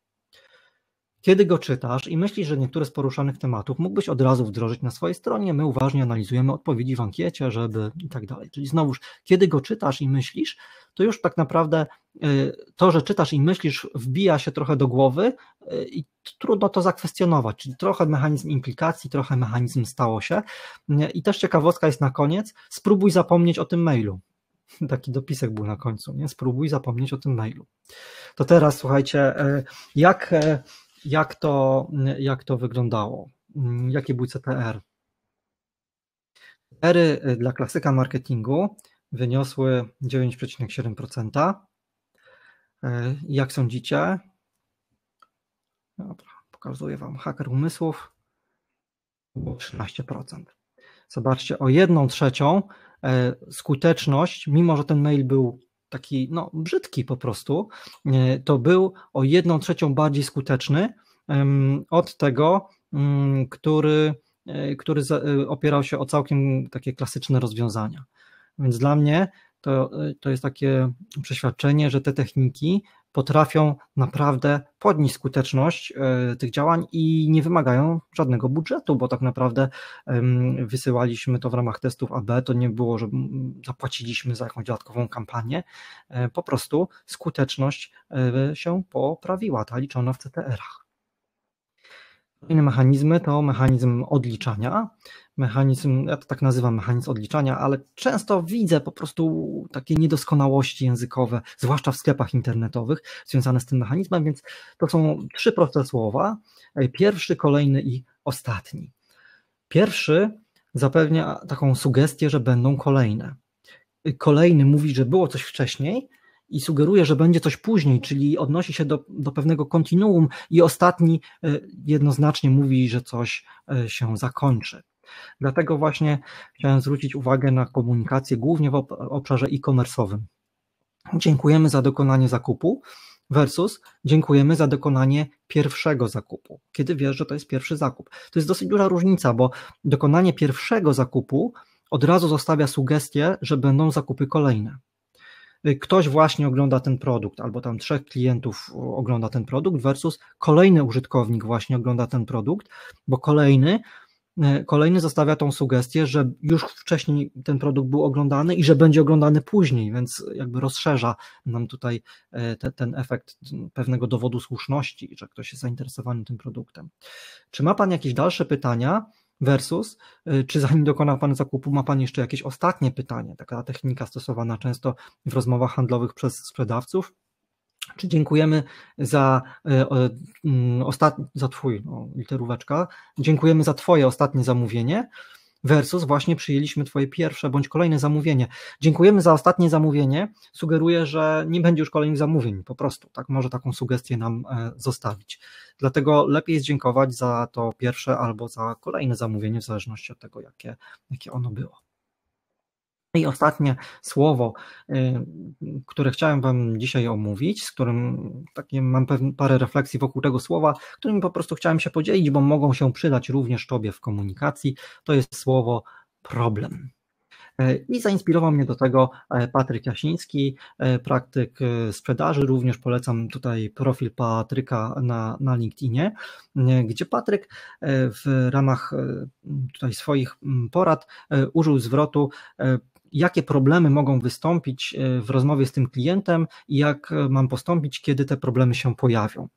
Kiedy go czytasz i myślisz, że niektóre z poruszanych tematów mógłbyś od razu wdrożyć na swojej stronie, my uważnie analizujemy odpowiedzi w ankiecie, żeby i tak dalej. Czyli znowuż, kiedy go czytasz i myślisz, to już tak naprawdę y, to, że czytasz i myślisz, wbija się trochę do głowy y, i trudno to zakwestionować. Czyli trochę mechanizm implikacji, trochę mechanizm stało się. Y, I też ciekawostka jest na koniec: spróbuj zapomnieć o tym mailu. Taki dopisek był na końcu, nie? Spróbuj zapomnieć o tym mailu. To teraz słuchajcie, jak jak to, jak to wyglądało, mm, jakie były CTR. Ery y, dla klasyka marketingu wyniosły 9,7%. Y, jak sądzicie? Dobra, pokazuję Wam haker umysłów. Było 13%. Zobaczcie, o jedną trzecią y, skuteczność, mimo że ten mail był taki no, brzydki po prostu, e, to był o jedną trzecią bardziej skuteczny od tego, mm, który, e, który e, opierał się o całkiem takie klasyczne rozwiązania. Więc dla mnie to, to jest takie przeświadczenie, że te techniki potrafią naprawdę podnieść skuteczność e, tych działań i nie wymagają żadnego budżetu, bo tak naprawdę wysyłaliśmy to w ramach testów AB, to nie było, że zapłaciliśmy za jakąś dodatkową kampanię, e, po prostu skuteczność e, się poprawiła, ta liczona w CTR-ach. Inne mechanizmy to mechanizm odliczania mechanizm, ja to tak nazywam, mechanizm odliczania, ale często widzę po prostu takie niedoskonałości językowe, zwłaszcza w sklepach internetowych, związane z tym mechanizmem, więc to są trzy proste słowa, pierwszy, kolejny i ostatni. Pierwszy zapewnia taką sugestię, że będą kolejne. Kolejny mówi, że było coś wcześniej, i sugeruje, że będzie coś później, czyli odnosi się do, do pewnego kontinuum, i ostatni e, jednoznacznie mówi, że coś e, się zakończy. Dlatego właśnie chciałem zwrócić uwagę na komunikację głównie w obszarze e commerce Dziękujemy za dokonanie zakupu versus dziękujemy za dokonanie pierwszego zakupu, kiedy wiesz, że to jest pierwszy zakup. To jest dosyć duża różnica, bo dokonanie pierwszego zakupu od razu zostawia sugestię, że będą zakupy kolejne y, ktoś właśnie ogląda ten produkt, albo tam trzech klientów y, ogląda ten produkt, versus kolejny użytkownik właśnie ogląda ten produkt, bo kolejny E, kolejny zostawia tą sugestię, że już wcześniej ten produkt był oglądany i że będzie oglądany później, więc jakby rozszerza nam tutaj e, te, ten efekt pewnego dowodu słuszności, że ktoś jest zainteresowany tym produktem. Czy ma Pan jakieś dalsze pytania? Versus, e, czy zanim dokona Pan zakupu, ma Pan jeszcze jakieś ostatnie pytanie? Taka technika stosowana często w rozmowach handlowych przez sprzedawców, czy dziękujemy za, e, mm, za Twój, no, literóweczka, dziękujemy za Twoje ostatnie zamówienie, versus właśnie przyjęliśmy Twoje pierwsze bądź kolejne zamówienie. Dziękujemy za ostatnie zamówienie. Sugeruję, że nie będzie już kolejnych zamówień, po prostu. Tak, może taką sugestię nam e, zostawić. Dlatego lepiej jest dziękować za to pierwsze albo za kolejne zamówienie, w zależności od tego, jakie, jakie ono było. I ostatnie słowo, y, które chciałem Wam dzisiaj omówić, z którym takie mam parę refleksji wokół tego słowa, którym po prostu chciałem się podzielić, bo mogą się przydać również Tobie w komunikacji, to jest słowo problem. Y, I zainspirował mnie do tego e, Patryk Jaśniński, e, praktyk e, sprzedaży. Również polecam tutaj profil Patryka na, na LinkedInie, y, gdzie Patryk w ramach tutaj swoich mm, porad użył zwrotu jakie problemy mogą wystąpić e, w rozmowie z tym klientem i jak e, mam postąpić, kiedy te problemy się pojawią.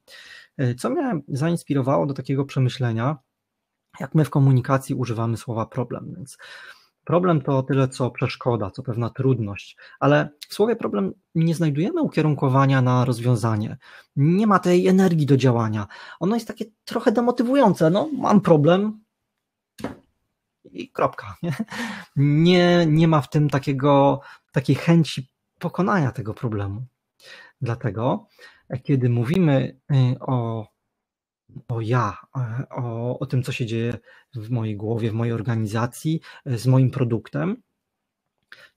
E, co mnie zainspirowało do takiego przemyślenia, jak my w komunikacji używamy słowa problem, więc problem to tyle co przeszkoda, co pewna trudność, ale w słowie problem nie znajdujemy ukierunkowania na rozwiązanie. Nie ma tej energii do działania. Ono jest takie trochę demotywujące. No, mam problem, i kropka. Nie? nie, nie ma w tym takiego, takiej chęci pokonania tego problemu. Dlatego, kiedy mówimy y, o, o ja, y, o, o tym, co się dzieje w mojej głowie, w mojej organizacji, y, z moim produktem,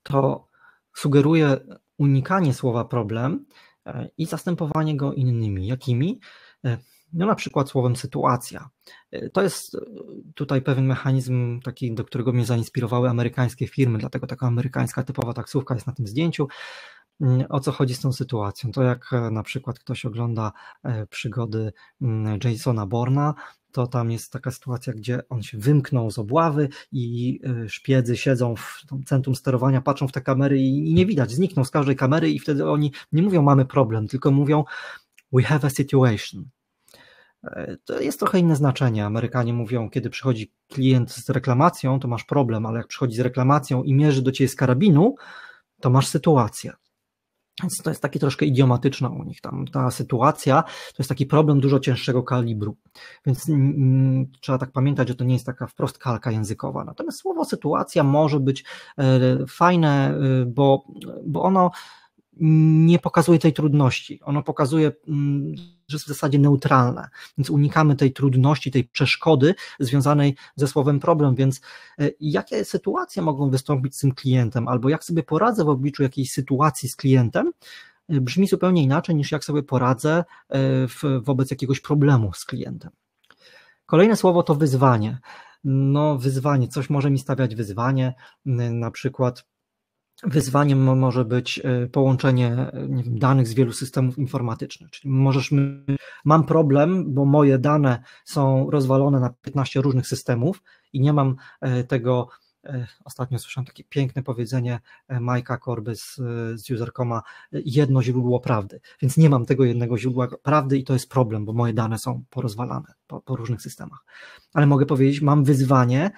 to sugeruje unikanie słowa problem i zastępowanie go innymi. Jakimi? No na przykład słowem sytuacja. E, to jest e, tutaj pewien mechanizm taki, do którego mnie zainspirowały amerykańskie firmy, dlatego taka amerykańska typowa taksówka jest na tym zdjęciu. Mm, o co chodzi z tą sytuacją? To jak e, na przykład ktoś ogląda przygody mm, Jasona Borna, to tam jest taka sytuacja, gdzie on się wymknął z obławy i szpiedzy siedzą w centrum sterowania, patrzą w te kamery i nie widać, znikną z każdej kamery i wtedy oni nie mówią mamy problem, tylko mówią we have a situation. To jest trochę inne znaczenie. Amerykanie mówią, kiedy przychodzi klient z reklamacją, to masz problem, ale jak przychodzi z reklamacją i mierzy do ciebie z karabinu, to masz sytuację. Więc to jest takie troszkę idiomatyczne u nich. Tam ta sytuacja to jest taki problem dużo cięższego kalibru. Więc mm, mm, trzeba tak pamiętać, że to nie jest taka wprost kalka językowa. Natomiast słowo sytuacja może być e, fajne, e, bo, bo ono nie pokazuje tej trudności. Ono pokazuje, mm, że jest w zasadzie neutralne, więc unikamy tej trudności, tej przeszkody związanej ze słowem problem. Więc e, jakie sytuacje mogą wystąpić z tym klientem, albo jak sobie poradzę w obliczu jakiejś sytuacji z klientem, e, brzmi zupełnie inaczej niż jak sobie poradzę e, w, wobec jakiegoś problemu z klientem. Kolejne słowo to wyzwanie. No, wyzwanie, coś może mi stawiać wyzwanie, na przykład Wyzwaniem może być y, połączenie y, wiem, danych z wielu systemów informatycznych. Czyli możesz, mam problem, bo moje dane są rozwalone na 15 różnych systemów i nie mam e, tego. E, ostatnio słyszałem takie piękne powiedzenie e, Majka Korby z, z Usercoma: jedno źródło prawdy. Więc nie mam tego jednego źródła prawdy i to jest problem, bo moje dane są porozwalane po, po różnych systemach. Ale mogę powiedzieć, mam wyzwanie,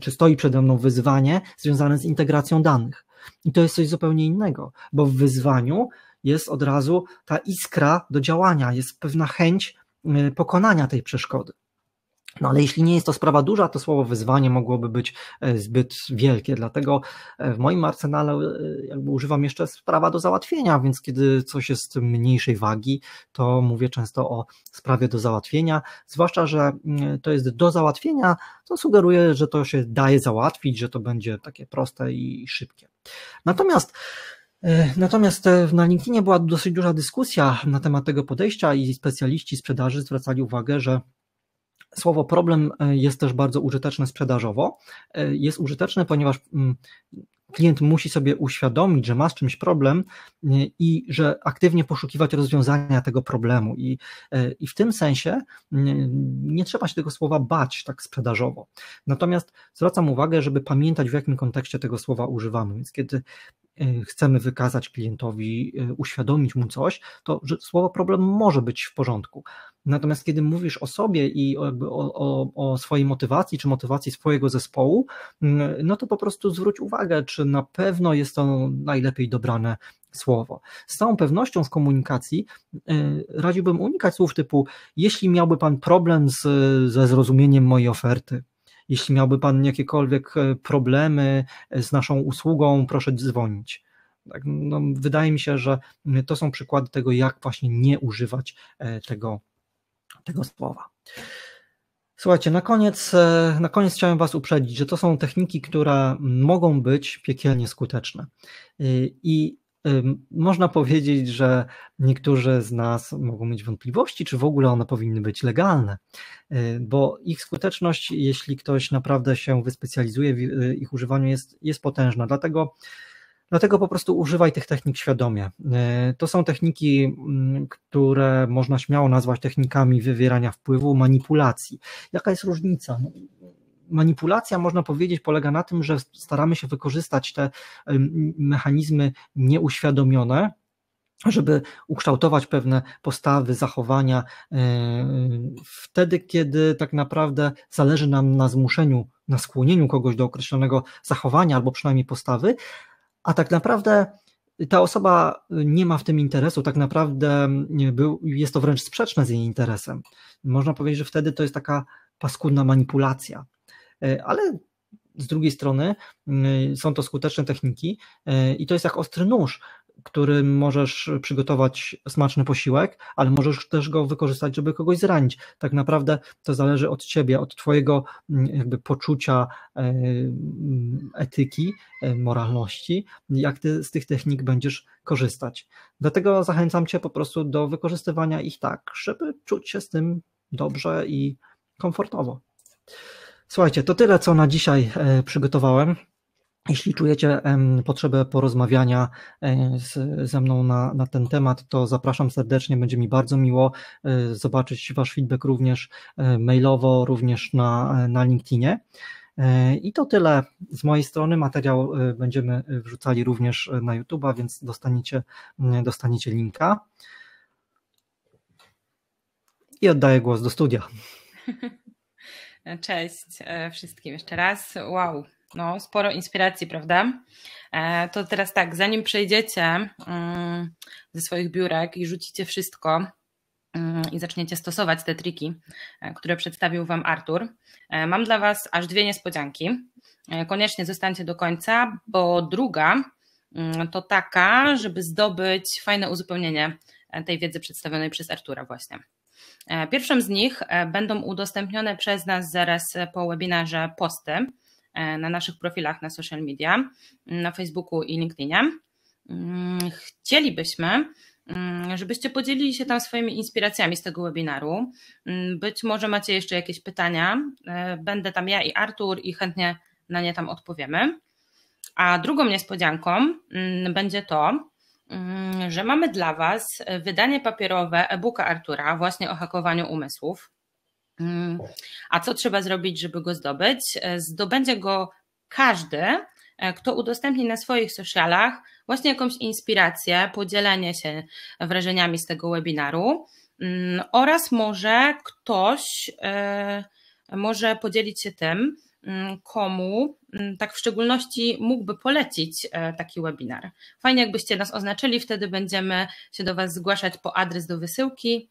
czy stoi przede mną wyzwanie związane z integracją danych i to jest coś zupełnie innego, bo w wyzwaniu jest od razu ta iskra do działania, jest pewna chęć y, pokonania tej przeszkody. No ale jeśli nie jest to sprawa duża, to słowo wyzwanie mogłoby być e, zbyt wielkie. Dlatego e, w moim arsenale e, jakby używam jeszcze sprawa do załatwienia, więc kiedy coś jest mniejszej wagi, to mówię często o sprawie do załatwienia, zwłaszcza, że mm, to jest do załatwienia, to sugeruje, że to się daje załatwić, że to będzie takie proste i szybkie. Natomiast Natomiast na LinkedInie była dosyć duża dyskusja na temat tego podejścia i specjaliści sprzedaży zwracali uwagę, że Słowo problem e, jest też bardzo użyteczne sprzedażowo. E, jest użyteczne, ponieważ mm, klient musi sobie uświadomić, że ma z czymś problem i że aktywnie poszukiwać rozwiązania tego problemu. I, e, i w tym sensie nie, nie trzeba się tego słowa bać tak sprzedażowo. Natomiast zwracam uwagę, żeby pamiętać, w jakim kontekście tego słowa używamy. Więc kiedy E, chcemy wykazać klientowi, e, uświadomić mu coś, to że słowo problem może być w porządku. Natomiast kiedy mówisz o sobie i o, o, o, swojej motywacji, czy motywacji swojego zespołu, mm, no to po prostu zwróć uwagę, czy na pewno jest to najlepiej dobrane słowo. Z całą pewnością w komunikacji e, radziłbym unikać słów typu: Jeśli miałby Pan problem z, ze zrozumieniem mojej oferty, jeśli miałby Pan jakiekolwiek e, problemy e, z naszą usługą, proszę dzwonić. Tak, no, wydaje mi się, że mm, to są przykłady tego, jak właśnie nie używać e, tego, tego słowa. Słuchajcie, na koniec, na koniec chciałem Was uprzedzić, że to są techniki, które mm, mogą być piekielnie skuteczne. Y, I można powiedzieć, że niektórzy z nas mogą mieć wątpliwości, czy w ogóle one powinny być legalne, y, bo ich skuteczność, jeśli ktoś naprawdę się wyspecjalizuje w y, ich używaniu, jest, jest potężna. Dlatego Dlatego po prostu używaj tych technik świadomie. Y, to są techniki, mm, które można śmiało nazwać technikami wywierania wpływu, manipulacji. Jaka jest różnica? No, manipulacja, można powiedzieć, polega na tym, że staramy się wykorzystać te mechanizmy nieuświadomione, żeby ukształtować pewne postawy, zachowania, e, wtedy, kiedy tak naprawdę zależy nam na zmuszeniu, na skłonieniu kogoś do określonego zachowania albo przynajmniej postawy, a tak naprawdę ta osoba nie ma w tym interesu, tak naprawdę był, jest to wręcz sprzeczne z jej interesem. Można powiedzieć, że wtedy to jest taka paskudna manipulacja. E, ale z drugiej strony są to skuteczne techniki e, i to jest jak ostry nóż, którym możesz przygotować smaczny posiłek, ale możesz też go wykorzystać, żeby kogoś zranić. Tak naprawdę to zależy od ciebie, od twojego jakby poczucia e, etyki, moralności, jak ty z tych technik będziesz korzystać. Dlatego zachęcam cię po prostu do wykorzystywania ich tak, żeby czuć się z tym dobrze i komfortowo. Słuchajcie, to tyle, co na dzisiaj e, przygotowałem. Jeśli czujecie potrzebę porozmawiania e, z, ze mną na, na ten temat, to zapraszam serdecznie, będzie mi bardzo miło e, zobaczyć Wasz feedback również mailowo, również na, na LinkedInie. I to tyle z mojej strony. Materiał będziemy wrzucali również na YouTube'a, więc dostaniecie, mm, dostaniecie linka. I oddaję głos do studia. Cześć e, wszystkim jeszcze raz. Wow, no sporo inspiracji, prawda? E, to teraz tak, zanim przejdziecie mm, ze swoich biurek i rzucicie wszystko mm, i zaczniecie stosować te triki, e, które przedstawił Wam Artur, mam dla Was aż dwie niespodzianki. Koniecznie zostańcie do końca, bo druga mm, to taka, żeby zdobyć fajne uzupełnienie tej wiedzy przedstawionej przez Artura właśnie. E, pierwszym z nich e, będą udostępnione przez nas zaraz po webinarze posty e, na naszych profilach na social media, mm, na Facebooku i LinkedInie. Mm, chcielibyśmy, mm, żebyście podzielili się tam swoimi inspiracjami z tego webinaru. Być może macie jeszcze jakieś pytania. Będę tam ja i Artur i chętnie na nie tam odpowiemy. A drugą niespodzianką będzie to, Mm, że mamy dla Was e, wydanie papierowe e-booka Artura właśnie o hakowaniu umysłów. Mm, a co trzeba zrobić, żeby go zdobyć? E, zdobędzie go każdy, e, kto udostępni na swoich socialach właśnie jakąś inspirację, podzielenie się wrażeniami z tego webinaru mm, oraz może ktoś może podzielić się tym, Mm, komu mm, tak w szczególności mógłby polecić e, taki webinar. Fajnie, jakbyście nas oznaczyli, wtedy będziemy się do Was zgłaszać po adres do wysyłki.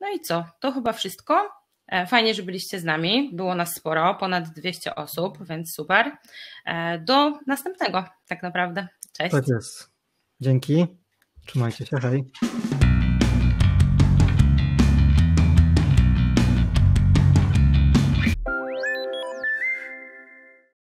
No i co? To chyba wszystko. E, fajnie, że byliście z nami. Było nas sporo, ponad 200 osób, więc super. E, do następnego, tak naprawdę. Cześć. Tak jest. Dzięki. Trzymajcie się. Hej.